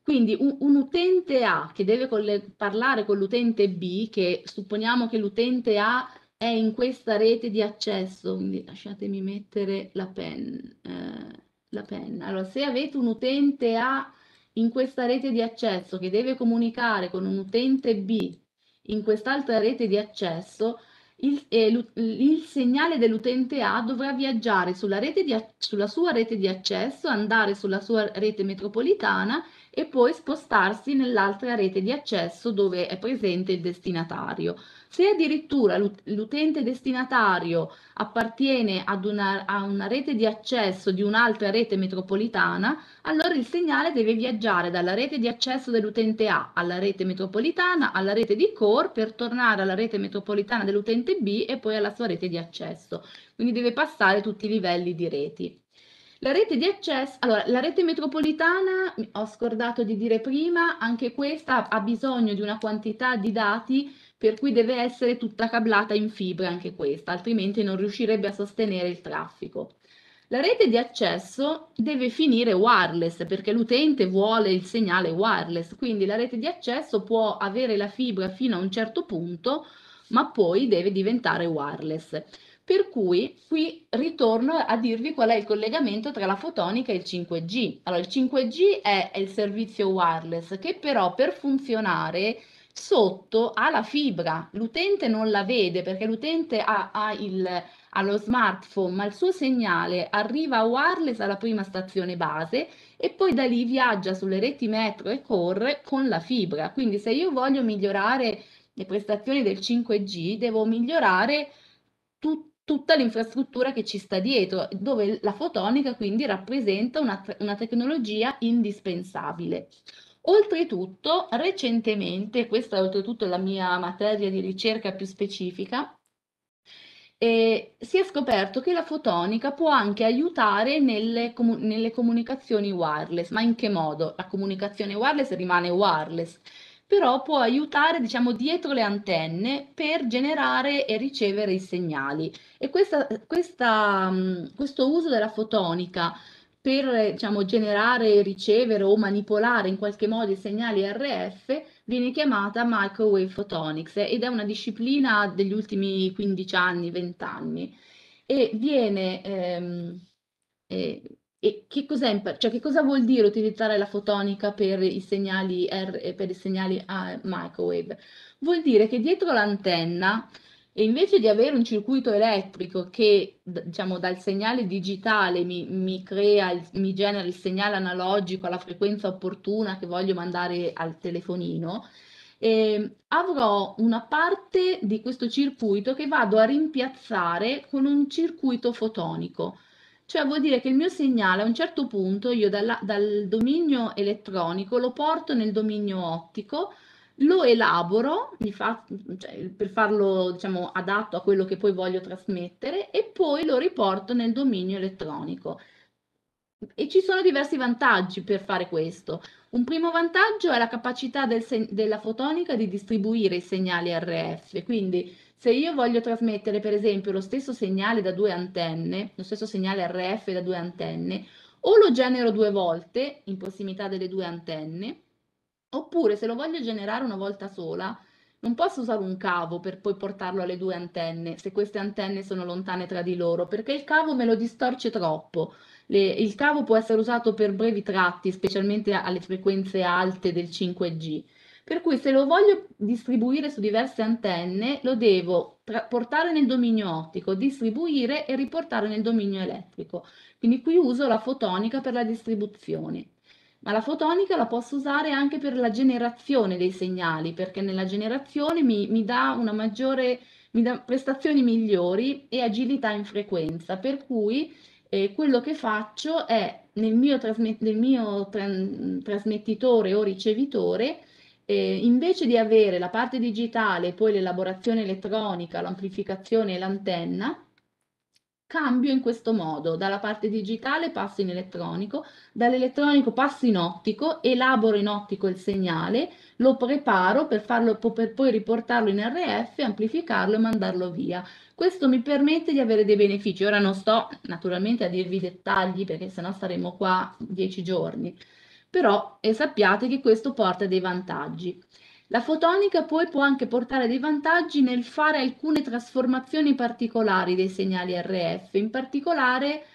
Quindi un, un, utente A che deve parlare con l'utente B, che supponiamo che l'utente A è in questa rete di accesso, quindi lasciatemi mettere la, pen, eh, la penna. Allora, se avete un utente A in questa rete di accesso che deve comunicare con un utente B in quest'altra rete di accesso, il, eh, il segnale dell'utente A dovrà viaggiare sulla, di, sulla sua rete di accesso, andare sulla sua rete metropolitana e poi spostarsi nell'altra rete di accesso dove è presente il destinatario. Se addirittura l'utente destinatario appartiene una, a una rete di accesso di un'altra rete metropolitana, allora il segnale deve viaggiare dalla rete di accesso dell'utente A alla rete metropolitana, alla rete di core per tornare alla rete metropolitana dell'utente B e poi alla sua rete di accesso. Quindi deve passare tutti i livelli di reti. La rete di accesso, allora la rete metropolitana, ho scordato di dire prima, anche questa ha bisogno di una quantità di dati per cui deve essere tutta cablata in fibra anche questa, altrimenti non riuscirebbe a sostenere il traffico. La rete di accesso deve finire wireless perché l'utente vuole il segnale wireless, quindi la rete di accesso può avere la fibra fino a un certo punto, ma poi deve diventare wireless. Per cui qui ritorno a dirvi qual è il collegamento tra la fotonica e il 5G. Allora, il 5G è il servizio wireless che però per funzionare sotto ha la fibra, l'utente non la vede perché l'utente ha, ha, ha, lo smartphone, ma il suo segnale arriva wireless alla prima stazione base e poi da lì viaggia sulle reti metro e corre con la fibra. Quindi se io voglio migliorare le prestazioni del 5G, devo migliorare tut tutta l'infrastruttura che ci sta dietro, dove la fotonica quindi rappresenta una, una tecnologia indispensabile. Oltretutto, recentemente, questa è oltretutto la mia materia di ricerca più specifica, eh, si è scoperto che la fotonica può anche aiutare nelle, comu- nelle comunicazioni wireless, ma in che modo? La comunicazione wireless rimane wireless, però può aiutare, diciamo, dietro le antenne per generare e ricevere i segnali. E questa, questa, questo uso della fotonica per diciamo, generare, ricevere o manipolare in qualche modo i segnali RF viene chiamata microwave photonics ed è una disciplina degli ultimi 15 anni, 20 anni e viene ehm, eh, e che, cioè, che, cosa vuol dire utilizzare la fotonica per i segnali, R, per i segnali ah, microwave? Vuol dire che dietro l'antenna e invece di avere un circuito elettrico che, diciamo, dal segnale digitale mi, mi crea, mi genera il segnale analogico alla frequenza opportuna che voglio mandare al telefonino, eh, avrò una parte di questo circuito che vado a rimpiazzare con un circuito fotonico. Cioè vuol dire che il mio segnale a un certo punto io dalla, dal dominio elettronico lo porto nel dominio ottico, lo elaboro fa, cioè, per farlo diciamo, adatto a quello che poi voglio trasmettere e poi lo riporto nel dominio elettronico. E ci sono diversi vantaggi per fare questo. Un primo vantaggio è la capacità del della fotonica di distribuire i segnali RF, quindi se io voglio trasmettere per esempio lo stesso segnale da due antenne, lo stesso segnale RF da due antenne, o lo genero due volte in prossimità delle due antenne, Oppure se lo voglio generare una volta sola, non posso usare un cavo per poi portarlo alle due antenne, se queste antenne sono lontane tra di loro, perché il cavo me lo distorce troppo. Le, il cavo può essere usato per brevi tratti, specialmente alle frequenze alte del 5G. Per cui se lo voglio distribuire su diverse antenne, lo devo tra- portare nel dominio ottico, distribuire e riportare nel dominio elettrico. Quindi qui uso la fotonica per la distribuzione ma la fotonica la posso usare anche per la generazione dei segnali, perché nella generazione mi, mi dà una maggiore, mi dà prestazioni migliori e agilità in frequenza, per cui eh, quello che faccio è nel mio, trasmet nel mio tra trasmettitore o ricevitore, eh, invece di avere la parte digitale, poi l'elaborazione elettronica, l'amplificazione e l'antenna, Cambio in questo modo, dalla parte digitale passo in elettronico, dall'elettronico passo in ottico, elaboro in ottico il segnale, lo preparo per, farlo, per poi riportarlo in RF, amplificarlo e mandarlo via. Questo mi permette di avere dei benefici. Ora non sto naturalmente a dirvi i dettagli perché sennò staremo qua dieci giorni, però eh, sappiate che questo porta dei vantaggi. La fotonica poi può anche portare dei vantaggi nel fare alcune trasformazioni particolari dei segnali RF, in particolare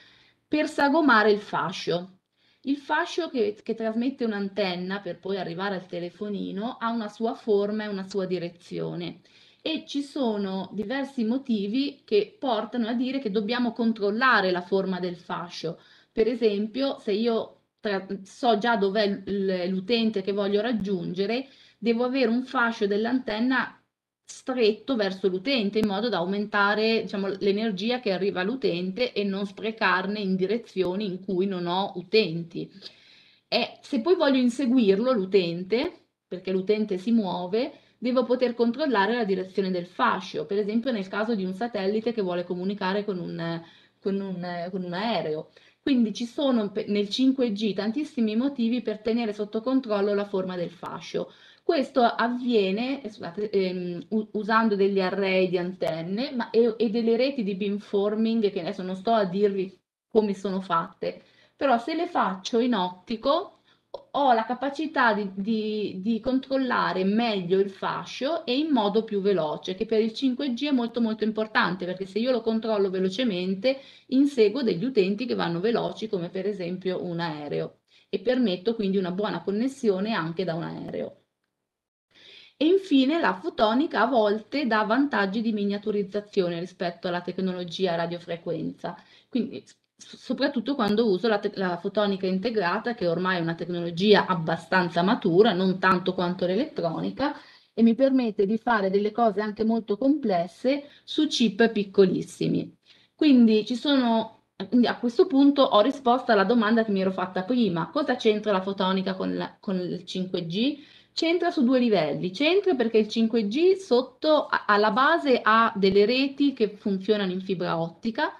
per sagomare il fascio. Il fascio che, che trasmette un'antenna per poi arrivare al telefonino ha una sua forma e una sua direzione e ci sono diversi motivi che portano a dire che dobbiamo controllare la forma del fascio. Per esempio, se io tra- so già dov'è l'utente che voglio raggiungere, devo avere un fascio dell'antenna stretto verso l'utente in modo da aumentare diciamo, l'energia che arriva all'utente e non sprecarne in direzioni in cui non ho utenti. E se poi voglio inseguirlo l'utente, perché l'utente si muove, devo poter controllare la direzione del fascio, per esempio nel caso di un satellite che vuole comunicare con un, con un, con un aereo. Quindi ci sono nel 5G tantissimi motivi per tenere sotto controllo la forma del fascio. Questo avviene eh, scusate, ehm, usando degli array di antenne ma, e, e, delle reti di beamforming che adesso non sto a dirvi come sono fatte, però se le faccio in ottico ho la capacità di, di, di controllare meglio il fascio e in modo più veloce, che per il 5G è molto molto importante perché se io lo controllo velocemente inseguo degli utenti che vanno veloci come per esempio un aereo e permetto quindi una buona connessione anche da un aereo. E infine la fotonica a volte dà vantaggi di miniaturizzazione rispetto alla tecnologia radiofrequenza, quindi soprattutto quando uso la, la, fotonica integrata che ormai è una tecnologia abbastanza matura, non tanto quanto l'elettronica, e mi permette di fare delle cose anche molto complesse su chip piccolissimi. Quindi ci sono, a questo punto ho risposto alla domanda che mi ero fatta prima, cosa c'entra la fotonica con, la, con il 5G? C'entra su due livelli, c'entra perché il 5G sotto alla base ha delle reti che funzionano in fibra ottica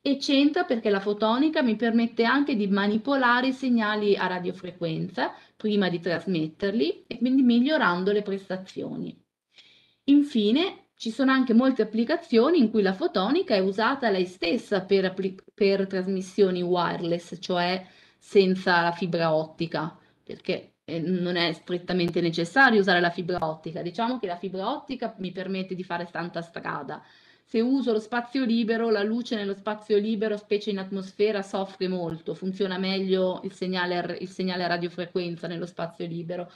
e c'entra perché la fotonica mi permette anche di manipolare i segnali a radiofrequenza prima di trasmetterli e quindi migliorando le prestazioni. Infine, ci sono anche molte applicazioni in cui la fotonica è usata lei stessa per, per trasmissioni wireless, cioè senza la fibra ottica, perché non è strettamente necessario usare la fibra ottica, diciamo che la fibra ottica mi permette di fare tanta strada. Se uso lo spazio libero, la luce nello spazio libero, specie in atmosfera, soffre molto, funziona meglio il segnale, il segnale a radiofrequenza nello spazio libero.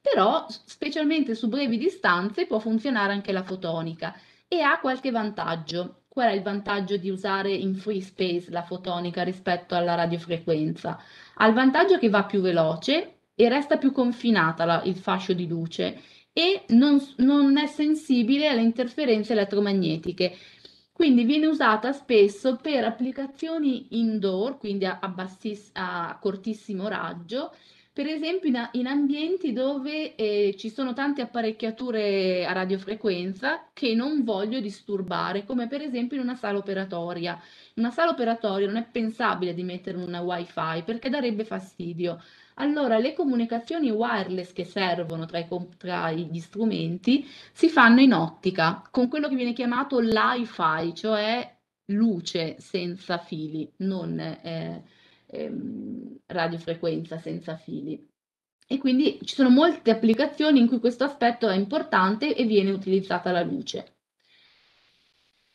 Però, specialmente su brevi distanze, può funzionare anche la fotonica e ha qualche vantaggio. Qual è il vantaggio di usare in free space la fotonica rispetto alla radiofrequenza? Ha il vantaggio che va più veloce e resta più confinata la, il fascio di luce e non, non è sensibile alle interferenze elettromagnetiche. Quindi viene usata spesso per applicazioni indoor, quindi a, a, bassis, a cortissimo raggio, per esempio in, in ambienti dove eh, ci sono tante apparecchiature a radiofrequenza che non voglio disturbare, come per esempio in una sala operatoria. In una sala operatoria non è pensabile di mettere una wifi perché darebbe fastidio. Allora le comunicazioni wireless che servono tra, i, tra gli strumenti si fanno in ottica, con quello che viene chiamato l'iFi, cioè luce senza fili, non eh, ehm, radiofrequenza senza fili. E quindi ci sono molte applicazioni in cui questo aspetto è importante e viene utilizzata la luce.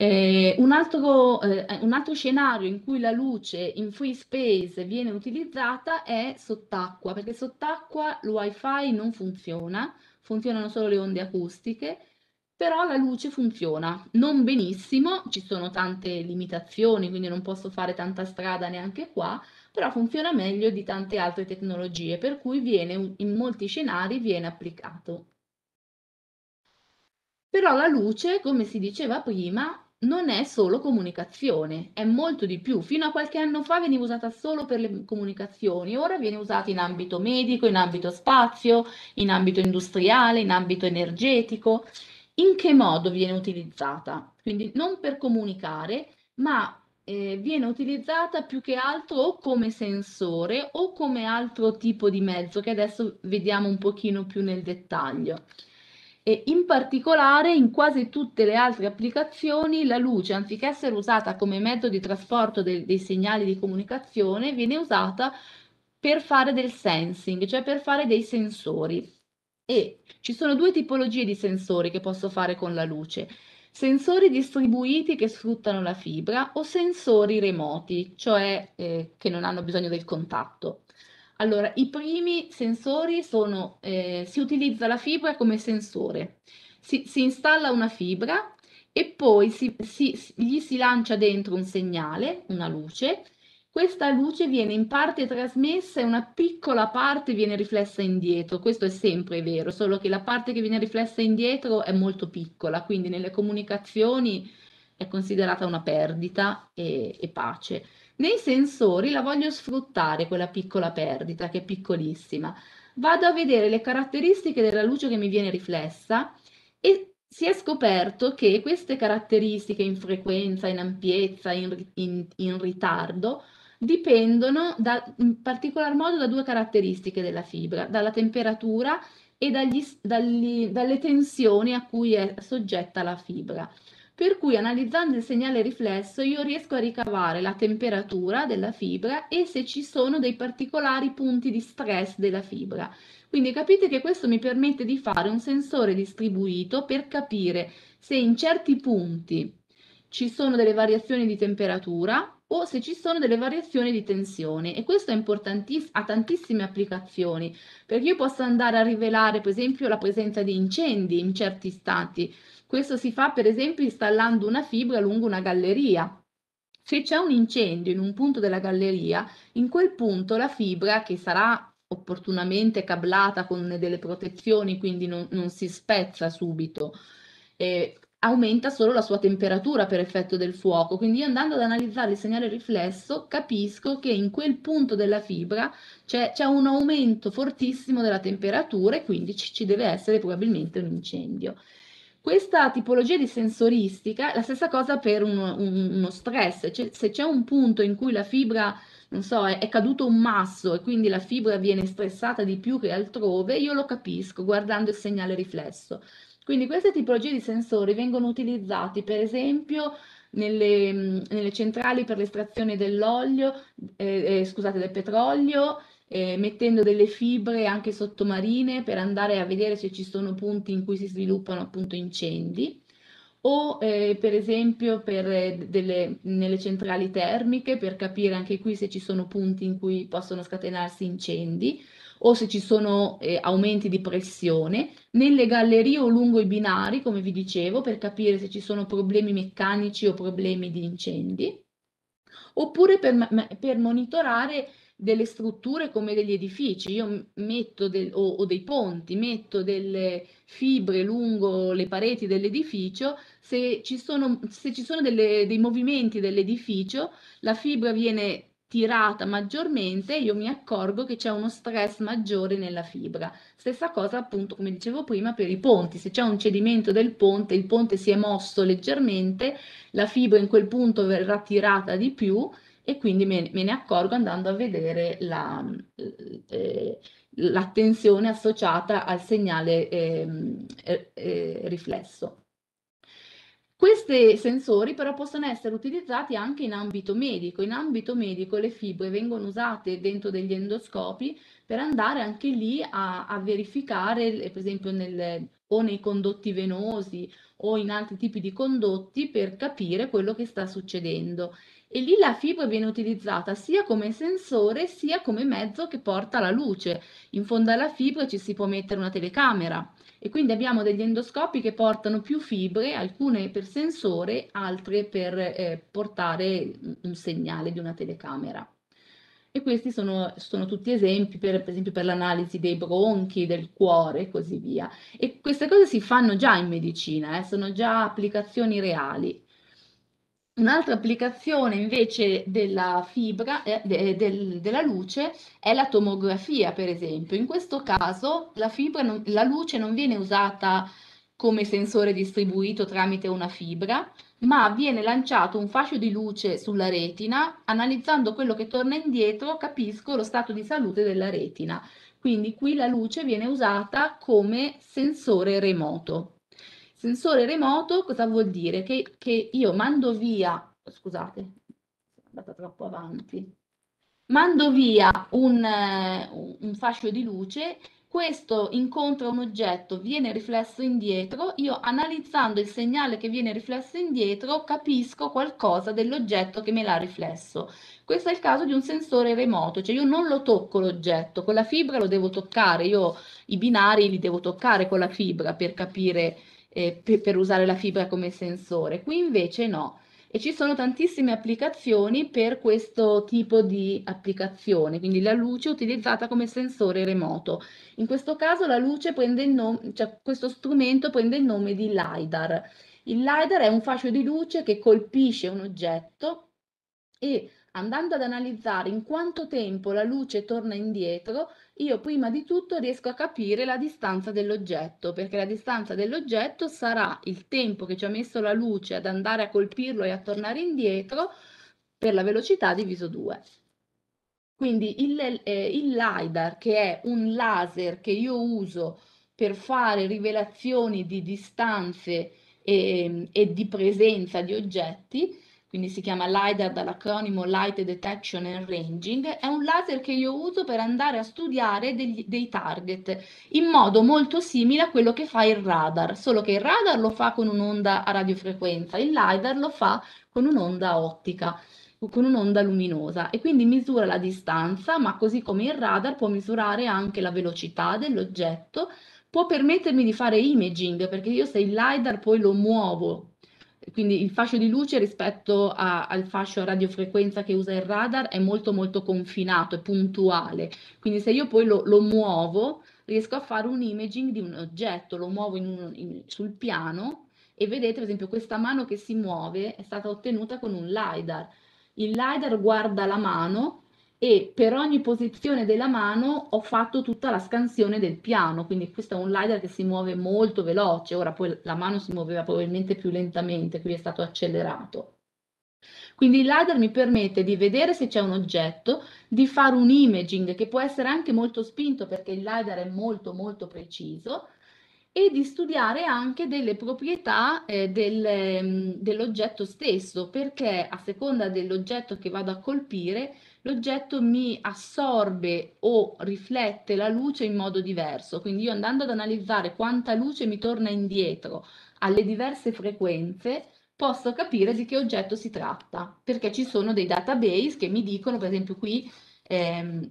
Eh, un, altro, eh, un, altro, scenario in cui la luce in free space viene utilizzata è sott'acqua, perché sott'acqua il wifi non funziona, funzionano solo le onde acustiche, però la luce funziona, non benissimo, ci sono tante limitazioni, quindi non posso fare tanta strada neanche qua, però funziona meglio di tante altre tecnologie, per cui viene, in molti scenari viene applicato. Però la luce, come si diceva prima, non è solo comunicazione, è molto di più. Fino a qualche anno fa veniva usata solo per le comunicazioni, ora viene usata in ambito medico, in ambito spazio, in ambito industriale, in ambito energetico. In che modo viene utilizzata? Quindi non per comunicare, ma eh, viene utilizzata più che altro o come sensore o come altro tipo di mezzo che adesso vediamo un pochino più nel dettaglio e in particolare in quasi tutte le altre applicazioni la luce, anziché essere usata come mezzo di trasporto de dei segnali di comunicazione, viene usata per fare del sensing, cioè per fare dei sensori. E ci sono due tipologie di sensori che posso fare con la luce. Sensori distribuiti che sfruttano la fibra o sensori remoti, cioè eh, che non hanno bisogno del contatto. Allora, i primi sensori sono, eh, si utilizza la fibra come sensore, si, si installa una fibra e poi si, si, gli si lancia dentro un segnale, una luce, questa luce viene in parte trasmessa e una piccola parte viene riflessa indietro. Questo è sempre vero, solo che la parte che viene riflessa indietro è molto piccola, quindi nelle comunicazioni è considerata una perdita e, e pace. Nei sensori la voglio sfruttare quella piccola perdita, che è piccolissima. Vado a vedere le caratteristiche della luce che mi viene riflessa e si è scoperto che queste caratteristiche in frequenza, in ampiezza, in, in, in ritardo, dipendono da, in particolar modo da due caratteristiche della fibra, dalla temperatura e dagli, dagli, dalle tensioni a cui è soggetta la fibra per cui analizzando il segnale riflesso io riesco a ricavare la temperatura della fibra e se ci sono dei particolari punti di stress della fibra. Quindi capite che questo mi permette di fare un sensore distribuito per capire se in certi punti ci sono delle variazioni di temperatura o se ci sono delle variazioni di tensione e questo è importantissimo, ha tantissime applicazioni perché io posso andare a rivelare per esempio la presenza di incendi in certi stati questo si fa per esempio installando una fibra lungo una galleria. Se c'è un incendio in un punto della galleria, in quel punto la fibra che sarà opportunamente cablata con delle protezioni, quindi non, non si spezza subito, eh, aumenta solo la sua temperatura per effetto del fuoco. Quindi io andando ad analizzare il segnale riflesso capisco che in quel punto della fibra c'è, c'è un aumento fortissimo della temperatura e quindi ci, ci deve essere probabilmente un incendio. Questa tipologia di sensoristica è la stessa cosa per un, un, uno stress, cioè, se c'è un punto in cui la fibra, non so, è, è, caduto un masso e quindi la fibra viene stressata di più che altrove, io lo capisco guardando il segnale riflesso. Quindi queste tipologie di sensori vengono utilizzati per esempio nelle, nelle centrali per l'estrazione dell'olio, eh, eh, scusate, del petrolio, eh, mettendo delle fibre anche sottomarine per andare a vedere se ci sono punti in cui si sviluppano appunto incendi o eh, per esempio per eh, delle, nelle centrali termiche per capire anche qui se ci sono punti in cui possono scatenarsi incendi o se ci sono eh, aumenti di pressione, nelle gallerie o lungo i binari, come vi dicevo, per capire se ci sono problemi meccanici o problemi di incendi, oppure per, per monitorare delle strutture come degli edifici, io metto del, o, o, dei ponti, metto delle fibre lungo le pareti dell'edificio, se ci sono, se ci sono delle, dei movimenti dell'edificio, la fibra viene tirata maggiormente, io mi accorgo che c'è uno stress maggiore nella fibra. Stessa cosa appunto, come dicevo prima, per i ponti. Se c'è un cedimento del ponte, il ponte si è mosso leggermente, la fibra in quel punto verrà tirata di più e quindi me, me ne accorgo andando a vedere la, eh, eh l'attenzione associata al segnale ehm, eh, eh, riflesso. Questi sensori però possono essere utilizzati anche in ambito medico. In ambito medico le fibre vengono usate dentro degli endoscopi per andare anche lì a, a verificare, per esempio nel, o nei condotti venosi o in altri tipi di condotti, per capire quello che sta succedendo e lì la fibra viene utilizzata sia come sensore sia come mezzo che porta la luce. In fondo alla fibra ci si può mettere una telecamera e quindi abbiamo degli endoscopi che portano più fibre, alcune per sensore, altre per eh, portare un segnale di una telecamera. E questi sono, sono, tutti esempi, per, per esempio per l'analisi dei bronchi, del cuore e così via. E queste cose si fanno già in medicina, eh, sono già applicazioni reali. Un'altra applicazione invece della fibra, eh, eh, del, della luce, è la tomografia, per esempio. In questo caso la, non, la, luce non viene usata come sensore distribuito tramite una fibra, ma viene lanciato un fascio di luce sulla retina, analizzando quello che torna indietro capisco lo stato di salute della retina. Quindi qui la luce viene usata come sensore remoto. Sensore remoto cosa vuol dire? Che, che io mando via, scusate, sono andata troppo avanti, mando via un, eh, un fascio di luce questo incontra un oggetto, viene riflesso indietro, io analizzando il segnale che viene riflesso indietro capisco qualcosa dell'oggetto che me l'ha riflesso. Questo è il caso di un sensore remoto, cioè io non lo tocco l'oggetto, con la fibra lo devo toccare, io i binari li devo toccare con la fibra per capire eh, per, per usare la fibra come sensore. Qui invece no. E ci sono tantissime applicazioni per questo tipo di applicazione, quindi la luce utilizzata come sensore remoto. In questo caso la luce prende il nome, cioè questo strumento prende il nome di LIDAR. Il LIDAR è un fascio di luce che colpisce un oggetto e andando ad analizzare in quanto tempo la luce torna indietro, io prima di tutto riesco a capire la distanza dell'oggetto, perché la distanza dell'oggetto sarà il tempo che ci ha messo la luce ad andare a colpirlo e a tornare indietro per la velocità diviso 2. Quindi il, eh, il LiDAR, che è un laser che io uso per fare rivelazioni di distanze e, ehm, e di presenza di oggetti, quindi si chiama LIDAR dall'acronimo Light Detection and Ranging, è un laser che io uso per andare a studiare degli, dei target in modo molto simile a quello che fa il radar, solo che il radar lo fa con un'onda a radiofrequenza, il LIDAR lo fa con un'onda ottica con un'onda luminosa e quindi misura la distanza, ma così come il radar può misurare anche la velocità dell'oggetto, può permettermi di fare imaging perché io se il LIDAR poi lo muovo quindi il fascio di luce rispetto a, al fascio a radiofrequenza che usa il radar è molto molto confinato, è puntuale. Quindi se io poi lo, lo muovo, riesco a fare un imaging di un oggetto, lo muovo in un, in, sul piano e vedete per esempio questa mano che si muove è stata ottenuta con un LiDAR. Il LiDAR guarda la mano e per ogni posizione della mano ho fatto tutta la scansione del piano, quindi questo è un LiDAR che si muove molto veloce, ora poi la mano si muoveva probabilmente più lentamente, qui è stato accelerato. Quindi il LiDAR mi permette di vedere se c'è un oggetto, di fare un imaging che può essere anche molto spinto perché il LiDAR è molto molto preciso e di studiare anche delle proprietà eh, del, ehm, dell'oggetto stesso perché a seconda dell'oggetto che vado a colpire l'oggetto mi assorbe o riflette la luce in modo diverso. Quindi io andando ad analizzare quanta luce mi torna indietro alle diverse frequenze, posso capire di che oggetto si tratta, perché ci sono dei database che mi dicono, per esempio qui ehm,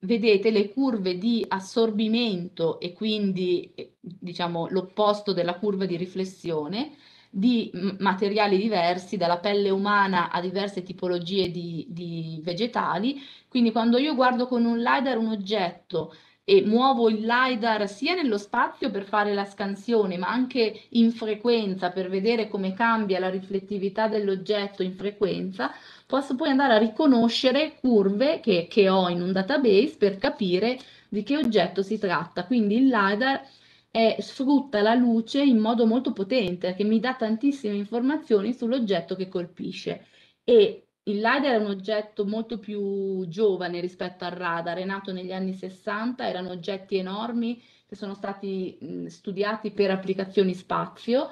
vedete le curve di assorbimento e quindi eh, diciamo l'opposto della curva di riflessione, di materiali diversi, dalla pelle umana a diverse tipologie di, di vegetali. Quindi quando io guardo con un LiDAR un oggetto e muovo il LiDAR sia nello spazio per fare la scansione, ma anche in frequenza per vedere come cambia la riflettività dell'oggetto in frequenza, posso poi andare a riconoscere curve che, che ho in un database per capire di che oggetto si tratta. Quindi il LiDAR eh, sfrutta la luce in modo molto potente, che mi dà tantissime informazioni sull'oggetto che colpisce. E il LiDAR è un oggetto molto più giovane rispetto al radar, è nato negli anni 60, erano oggetti enormi che sono stati mh, studiati per applicazioni spazio.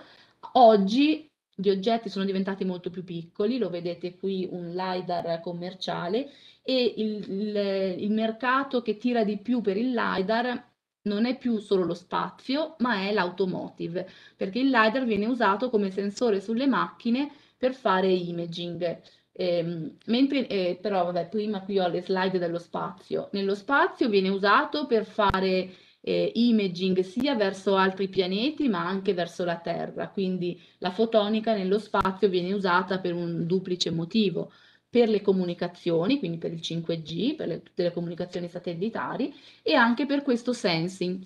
Oggi gli oggetti sono diventati molto più piccoli, lo vedete qui un LiDAR commerciale e il, il, il mercato che tira di più per il LiDAR non è più solo lo spazio, ma è l'automotive, perché il LiDAR viene usato come sensore sulle macchine per fare imaging. Eh, mentre, eh, però, vabbè, prima qui ho le slide dello spazio. Nello spazio viene usato per fare eh, imaging sia verso altri pianeti ma anche verso la Terra, quindi la fotonica nello spazio viene usata per un duplice motivo per le comunicazioni, quindi per il 5G, per le, tutte le comunicazioni satellitari e anche per questo sensing,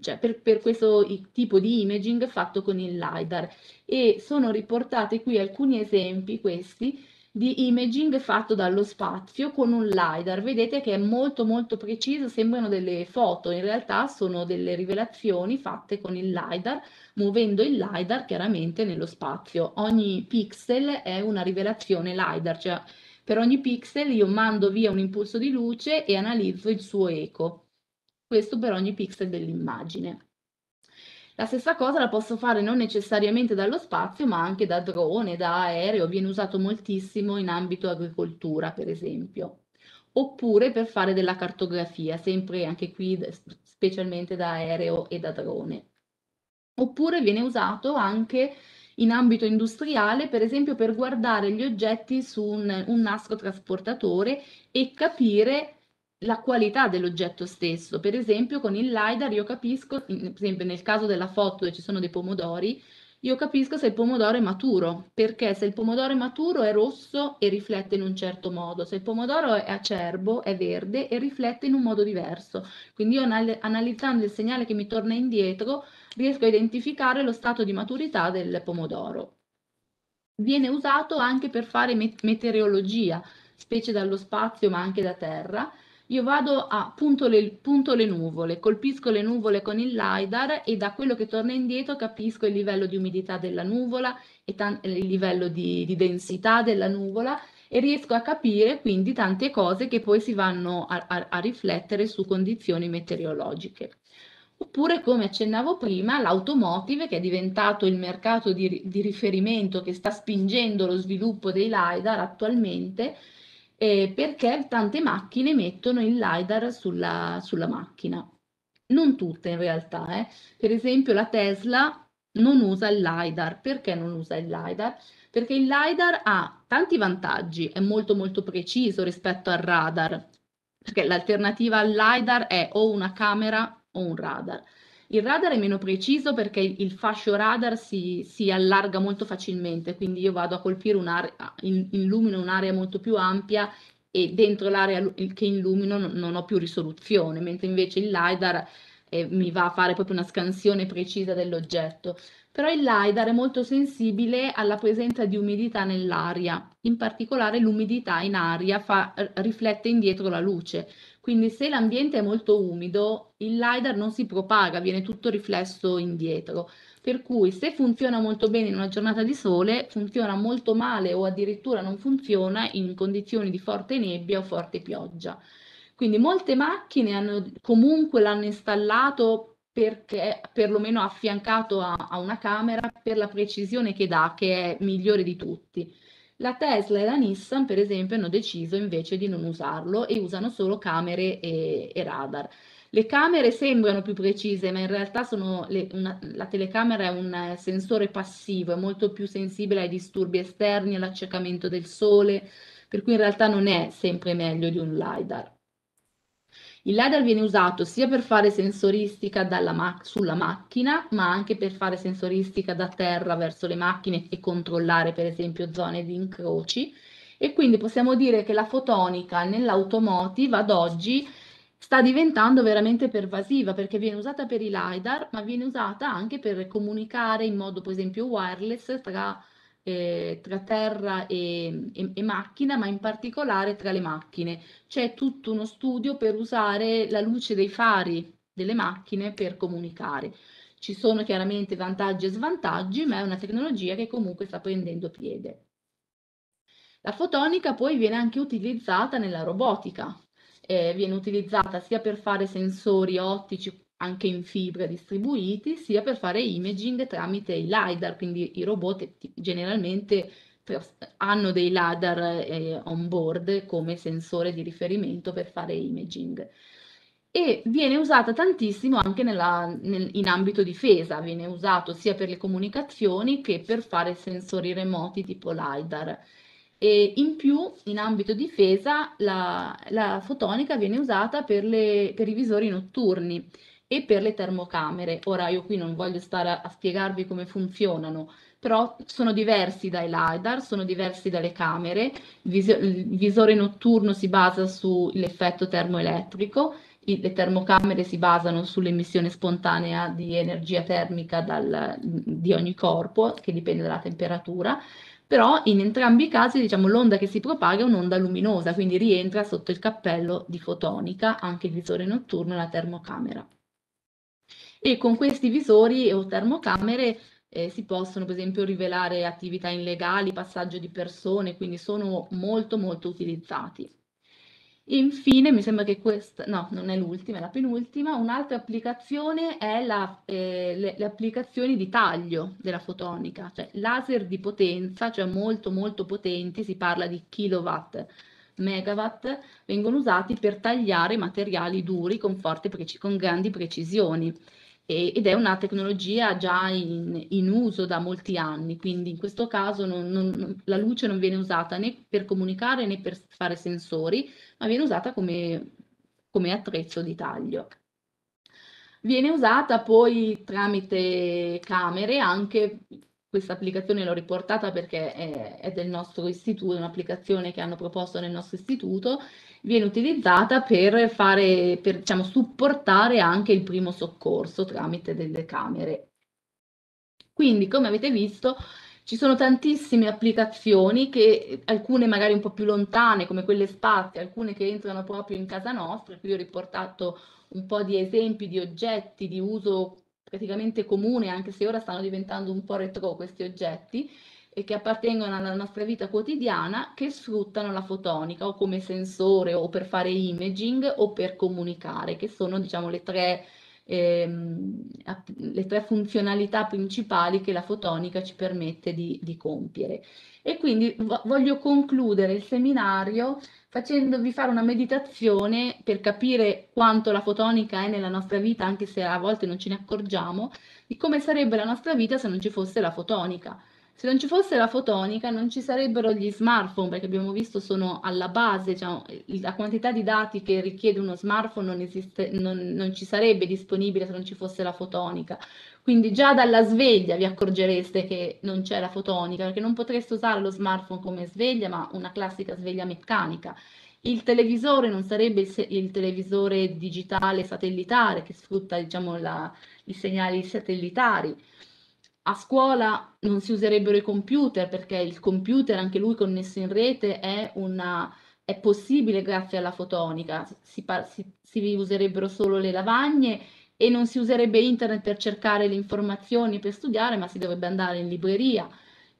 cioè per, per, questo tipo di imaging fatto con il LiDAR. E sono riportati qui alcuni esempi questi di imaging fatto dallo spazio con un LiDAR. Vedete che è molto molto preciso, sembrano delle foto, in realtà sono delle rivelazioni fatte con il LiDAR, muovendo il LiDAR chiaramente nello spazio. Ogni pixel è una rivelazione LiDAR, cioè per ogni pixel io mando via un impulso di luce e analizzo il suo eco. Questo per ogni pixel dell'immagine. La stessa cosa la posso fare non necessariamente dallo spazio, ma anche da drone, da aereo, viene usato moltissimo in ambito agricoltura, per esempio. Oppure per fare della cartografia, sempre anche qui specialmente da aereo e da drone. Oppure viene usato anche in ambito industriale, per esempio per guardare gli oggetti su un, un nastro trasportatore e capire la qualità dell'oggetto stesso. Per esempio con il LiDAR io capisco, per esempio nel caso della foto dove ci sono dei pomodori, io capisco se il pomodoro è maturo, perché se il pomodoro è maturo è rosso e riflette in un certo modo, se il pomodoro è acerbo è verde e riflette in un modo diverso. Quindi io analizzando il segnale che mi torna indietro riesco a identificare lo stato di maturità del pomodoro. Viene usato anche per fare meteorologia, specie dallo spazio ma anche da terra, io vado a punto le, punto le nuvole, colpisco le nuvole con il LiDAR e da quello che torna indietro capisco il livello di umidità della nuvola e eh, il livello di, di densità della nuvola e riesco a capire quindi tante cose che poi si vanno a, a, a, riflettere su condizioni meteorologiche. Oppure, come accennavo prima, l'automotive che è diventato il mercato di, di riferimento che sta spingendo lo sviluppo dei LiDAR attualmente, eh, perché tante macchine mettono il LiDAR sulla, sulla macchina. Non tutte in realtà, eh. per esempio la Tesla non usa il LiDAR. Perché non usa il LiDAR? Perché il LiDAR ha tanti vantaggi, è molto molto preciso rispetto al radar, perché l'alternativa al LiDAR è o una camera o un radar. Il radar è meno preciso perché il fascio radar si, si allarga molto facilmente, quindi io vado a colpire un'area, illumino un'area molto più ampia e dentro l'area che illumino non, ho più risoluzione, mentre invece il LiDAR eh, mi va a fare proprio una scansione precisa dell'oggetto. Però il LiDAR è molto sensibile alla presenza di umidità nell'aria, in particolare l'umidità in aria fa, riflette indietro la luce, quindi se l'ambiente è molto umido, il LiDAR non si propaga, viene tutto riflesso indietro. Per cui se funziona molto bene in una giornata di sole, funziona molto male o addirittura non funziona in condizioni di forte nebbia o forte pioggia. Quindi molte macchine hanno, comunque l'hanno installato perché perlomeno affiancato a, a una camera per la precisione che dà, che è migliore di tutti la Tesla e la Nissan, per esempio, hanno deciso invece di non usarlo e usano solo camere e, e radar. Le camere sembrano più precise, ma in realtà le, una, la telecamera è un eh, sensore passivo, è molto più sensibile ai disturbi esterni, all'accecamento del sole, per cui in realtà non è sempre meglio di un LiDAR. Il LiDAR viene usato sia per fare sensoristica ma sulla macchina, ma anche per fare sensoristica da terra verso le macchine e controllare per esempio zone di incroci. E quindi possiamo dire che la fotonica nell'automotive ad oggi sta diventando veramente pervasiva perché viene usata per i LiDAR, ma viene usata anche per comunicare in modo, per esempio, wireless tra eh, tra terra e, e, e, macchina, ma in particolare tra le macchine. C'è tutto uno studio per usare la luce dei fari delle macchine per comunicare. Ci sono chiaramente vantaggi e svantaggi, ma è una tecnologia che comunque sta prendendo piede. La fotonica poi viene anche utilizzata nella robotica, eh, viene utilizzata sia per fare sensori ottici anche in fibre distribuiti, sia per fare imaging tramite i LiDAR, quindi i robot generalmente hanno dei LiDAR eh, on board come sensore di riferimento per fare imaging. E viene usata tantissimo anche nella, nel, in ambito difesa, viene usato sia per le comunicazioni che per fare sensori remoti tipo LiDAR. E in più, in ambito difesa, la, la fotonica viene usata per, le, per i visori notturni e per le termocamere. Ora io qui non voglio stare a, a spiegarvi come funzionano, però sono diversi dai LiDAR, sono diversi dalle camere, il, visore notturno si basa sull'effetto termoelettrico, le termocamere si basano sull'emissione spontanea di energia termica dal, di ogni corpo, che dipende dalla temperatura, però in entrambi i casi diciamo, l'onda che si propaga è un'onda luminosa, quindi rientra sotto il cappello di fotonica, anche il visore notturno e la termocamera e con questi visori o termocamere eh, si possono per esempio rivelare attività illegali, passaggio di persone, quindi sono molto molto utilizzati. Infine, mi sembra che questa, no, non è l'ultima, è la penultima, un'altra applicazione è la, eh, le, le, applicazioni di taglio della fotonica, cioè laser di potenza, cioè molto molto potenti, si parla di kilowatt, megawatt, vengono usati per tagliare materiali duri con, forte, con grandi precisioni ed è una tecnologia già in, in, uso da molti anni, quindi in questo caso non, non, la luce non viene usata né per comunicare né per fare sensori, ma viene usata come, come attrezzo di taglio. Viene usata poi tramite camere anche questa applicazione l'ho riportata perché è, è, del nostro istituto, è un'applicazione che hanno proposto nel nostro istituto, viene utilizzata per, fare, per diciamo, supportare anche il primo soccorso tramite delle camere. Quindi, come avete visto, ci sono tantissime applicazioni che alcune magari un po' più lontane come quelle spazi, alcune che entrano proprio in casa nostra, qui ho riportato un po' di esempi di oggetti di uso praticamente comune, anche se ora stanno diventando un po' retro questi oggetti, e che appartengono alla nostra vita quotidiana, che sfruttano la fotonica o come sensore o per fare imaging o per comunicare, che sono diciamo, le, tre, ehm, le tre funzionalità principali che la fotonica ci permette di, di compiere. E quindi voglio concludere il seminario facendovi fare una meditazione per capire quanto la fotonica è nella nostra vita, anche se a volte non ce ne accorgiamo, di come sarebbe la nostra vita se non ci fosse la fotonica. Se non ci fosse la fotonica non ci sarebbero gli smartphone, perché abbiamo visto sono alla base, cioè, la quantità di dati che richiede uno smartphone non, esiste, non, non ci sarebbe disponibile se non ci fosse la fotonica. Quindi già dalla sveglia vi accorgereste che non c'è la fotonica, perché non potreste usare lo smartphone come sveglia, ma una classica sveglia meccanica. Il televisore non sarebbe il, il televisore digitale satellitare che sfrutta diciamo, la, i segnali satellitari. A scuola non si userebbero i computer perché il computer, anche lui connesso in rete, è, una, è possibile grazie alla fotonica. Si, si, si userebbero solo le lavagne e non si userebbe internet per cercare le informazioni, per studiare, ma si dovrebbe andare in libreria.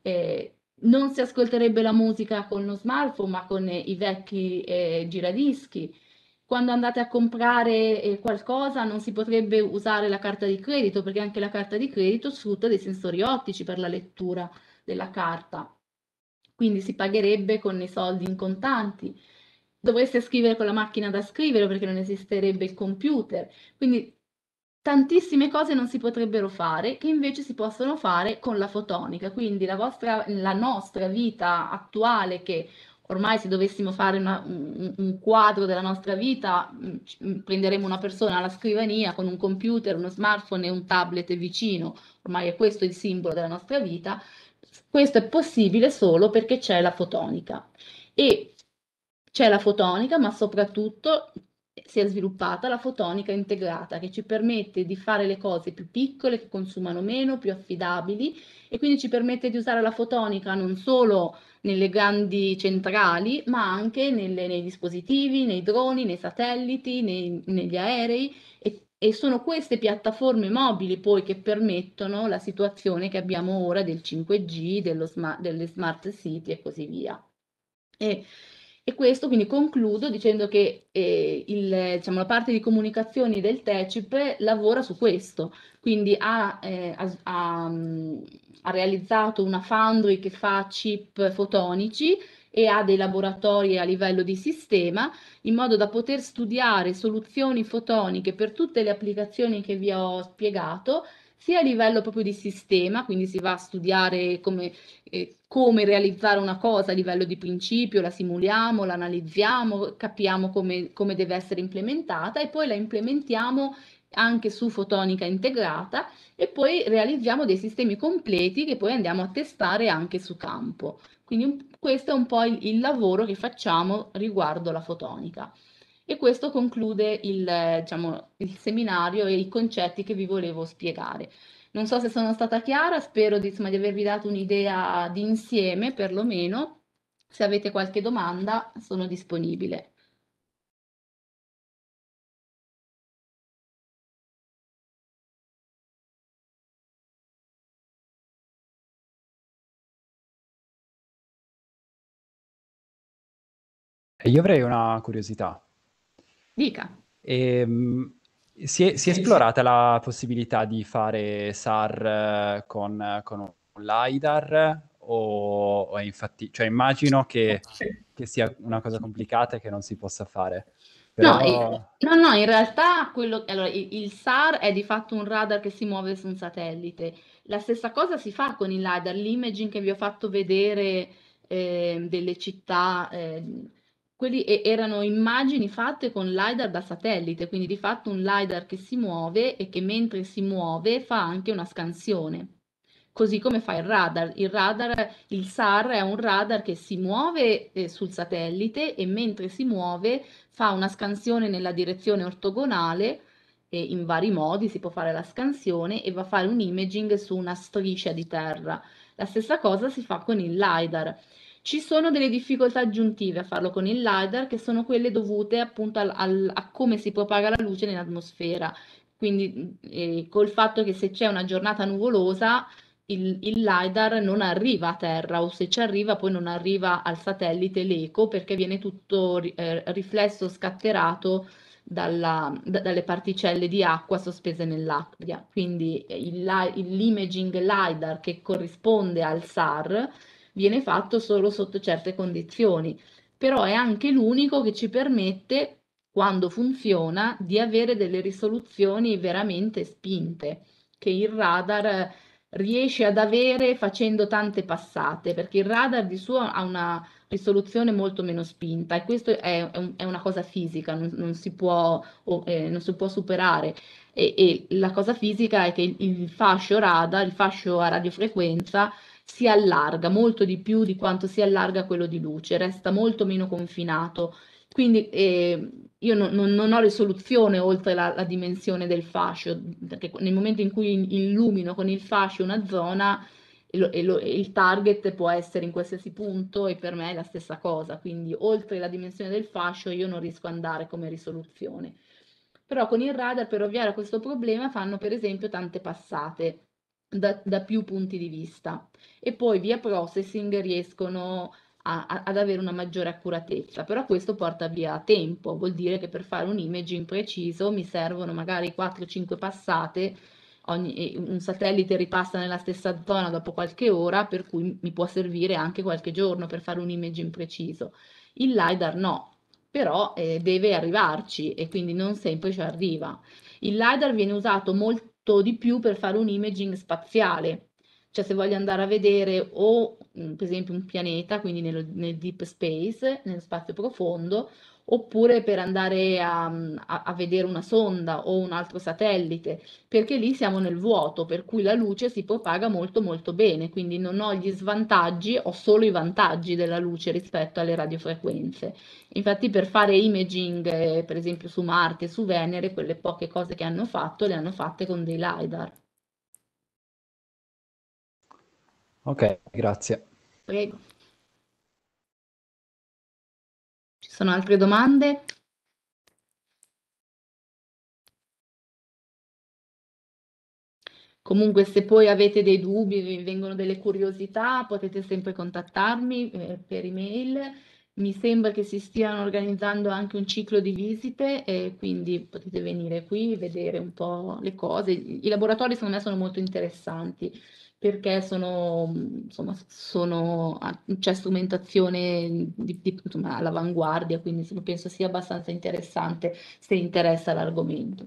Eh, non si ascolterebbe la musica con lo smartphone, ma con eh, i vecchi eh, giradischi. Quando andate a comprare eh, qualcosa non si potrebbe usare la carta di credito, perché anche la carta di credito sfrutta dei sensori ottici per la lettura della carta. Quindi si pagherebbe con i soldi in contanti dovreste scrivere con la macchina da scrivere perché non esisterebbe il computer. Quindi tantissime cose non si potrebbero fare che invece si possono fare con la fotonica. Quindi la, vostra, la nostra vita attuale, che ormai se dovessimo fare una, un, un, quadro della nostra vita, mm, mm, prenderemo una persona alla scrivania con un computer, uno smartphone e un tablet vicino, ormai è questo il simbolo della nostra vita. Questo è possibile solo perché c'è la fotonica. E c'è la fotonica, ma soprattutto si è sviluppata la fotonica integrata che ci permette di fare le cose più piccole, che consumano meno, più affidabili e quindi ci permette di usare la fotonica non solo nelle grandi centrali ma anche nelle, nei dispositivi, nei droni, nei satelliti, nei, negli aerei e, e sono queste piattaforme mobili poi che permettono la situazione che abbiamo ora del 5G, dello, delle smart city e così via. E e questo quindi concludo dicendo che eh, il, diciamo, la parte di comunicazioni del TECIP lavora su questo, quindi ha, eh, ha, ha, mm, ha realizzato una foundry che fa chip fotonici e ha dei laboratori a livello di sistema in modo da poter studiare soluzioni fotoniche per tutte le applicazioni che vi ho spiegato sia a livello proprio di sistema, quindi si va a studiare come, eh, come realizzare una cosa a livello di principio, la simuliamo, la analizziamo, capiamo come, come deve essere implementata e poi la implementiamo anche su fotonica integrata e poi realizziamo dei sistemi completi che poi andiamo a testare anche su campo. Quindi questo è un po' il, il lavoro che facciamo riguardo la fotonica. E questo conclude il, diciamo, il seminario e i concetti che vi volevo spiegare. Non so se sono stata chiara, spero di, insomma, di avervi dato un'idea di insieme perlomeno. Se avete qualche domanda sono disponibile. Io avrei una curiosità. Dica. E, ehm, si è, si è esplorata la possibilità di fare SAR eh, con, con un LiDAR o, o infatti, cioè immagino che, che, sia una cosa complicata e che non si possa fare. Però... No, no, no, in realtà quello, allora, il, il, SAR è di fatto un radar che si muove su un satellite. La stessa cosa si fa con il LiDAR, l'imaging che vi ho fatto vedere eh, delle città eh, quelli erano immagini fatte con LiDAR da satellite, quindi di fatto un LiDAR che si muove e che mentre si muove fa anche una scansione. Così come fa il radar. Il radar, il SAR è un radar che si muove eh, sul satellite e mentre si muove fa una scansione nella direzione ortogonale eh, in vari modi, si può fare la scansione e va a fare un imaging su una striscia di terra. La stessa cosa si fa con il LiDAR. Ci sono delle difficoltà aggiuntive a farlo con il LiDAR che sono quelle dovute appunto al, al, a come si propaga la luce nell'atmosfera, quindi eh, col fatto che se c'è una giornata nuvolosa il, il, LiDAR non arriva a terra o se ci arriva poi non arriva al satellite l'eco perché viene tutto eh, riflesso scatterato dalla, da, dalle particelle di acqua sospese nell'aria. Quindi eh, il, l'imaging LiDAR che corrisponde al SAR viene fatto solo sotto certe condizioni, però è anche l'unico che ci permette, quando funziona, di avere delle risoluzioni veramente spinte, che il radar riesce ad avere facendo tante passate, perché il radar di suo ha una risoluzione molto meno spinta e questo è, è, un, è una cosa fisica, non, non, si può, oh, eh, non, si può, superare. E, e, la cosa fisica è che il, il fascio radar, il fascio a radiofrequenza si allarga molto di più di quanto si allarga quello di luce, resta molto meno confinato. Quindi eh, io no, no, non ho risoluzione oltre la, la, dimensione del fascio, perché nel momento in cui illumino con il fascio una zona, e lo, e lo, e il target può essere in qualsiasi punto e per me è la stessa cosa, quindi oltre la dimensione del fascio io non riesco ad andare come risoluzione. Però con il radar per ovviare a questo problema fanno per esempio tante passate, da, da più punti di vista e poi via processing riescono a, a, ad avere una maggiore accuratezza, però questo porta via tempo, vuol dire che per fare un imaging preciso mi servono magari 4-5 passate Ogni, un satellite ripassa nella stessa zona dopo qualche ora, per cui mi può servire anche qualche giorno per fare un imaging preciso. Il LiDAR no, però eh, deve arrivarci e quindi non sempre ci arriva. Il LiDAR viene usato molto molto di più per fare un imaging spaziale. Cioè se voglio andare a vedere o mm, per esempio un pianeta, quindi nel, nel deep space, nello spazio profondo, oppure per andare a, a, a, vedere una sonda o un altro satellite, perché lì siamo nel vuoto, per cui la luce si propaga molto molto bene, quindi non ho gli svantaggi, ho solo i vantaggi della luce rispetto alle radiofrequenze. Infatti per fare imaging, eh, per esempio su Marte, su Venere, quelle poche cose che hanno fatto le hanno fatte con dei LiDAR. Ok, grazie. Prego. sono altre domande? Comunque se poi avete dei dubbi, vi vengono delle curiosità, potete sempre contattarmi eh, per email. Mi sembra che si stiano organizzando anche un ciclo di visite e quindi potete venire qui, e vedere un po' le cose. I laboratori secondo me sono molto interessanti perché sono, insomma, sono, ah, c'è strumentazione di, di, insomma, all'avanguardia, quindi insomma, penso sia abbastanza interessante se interessa l'argomento.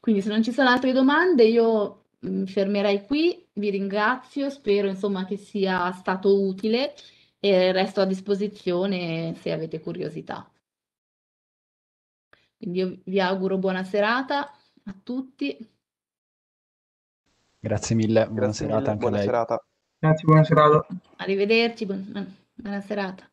Quindi se non ci sono altre domande io mm, mi fermerei qui, vi ringrazio, spero che sia stato utile e resto a disposizione se avete curiosità. Quindi io vi auguro buona serata a tutti. Grazie mille, buona Grazie serata mille, anche buona a lei. Serata. Grazie, buona serata. Arrivederci, buona serata.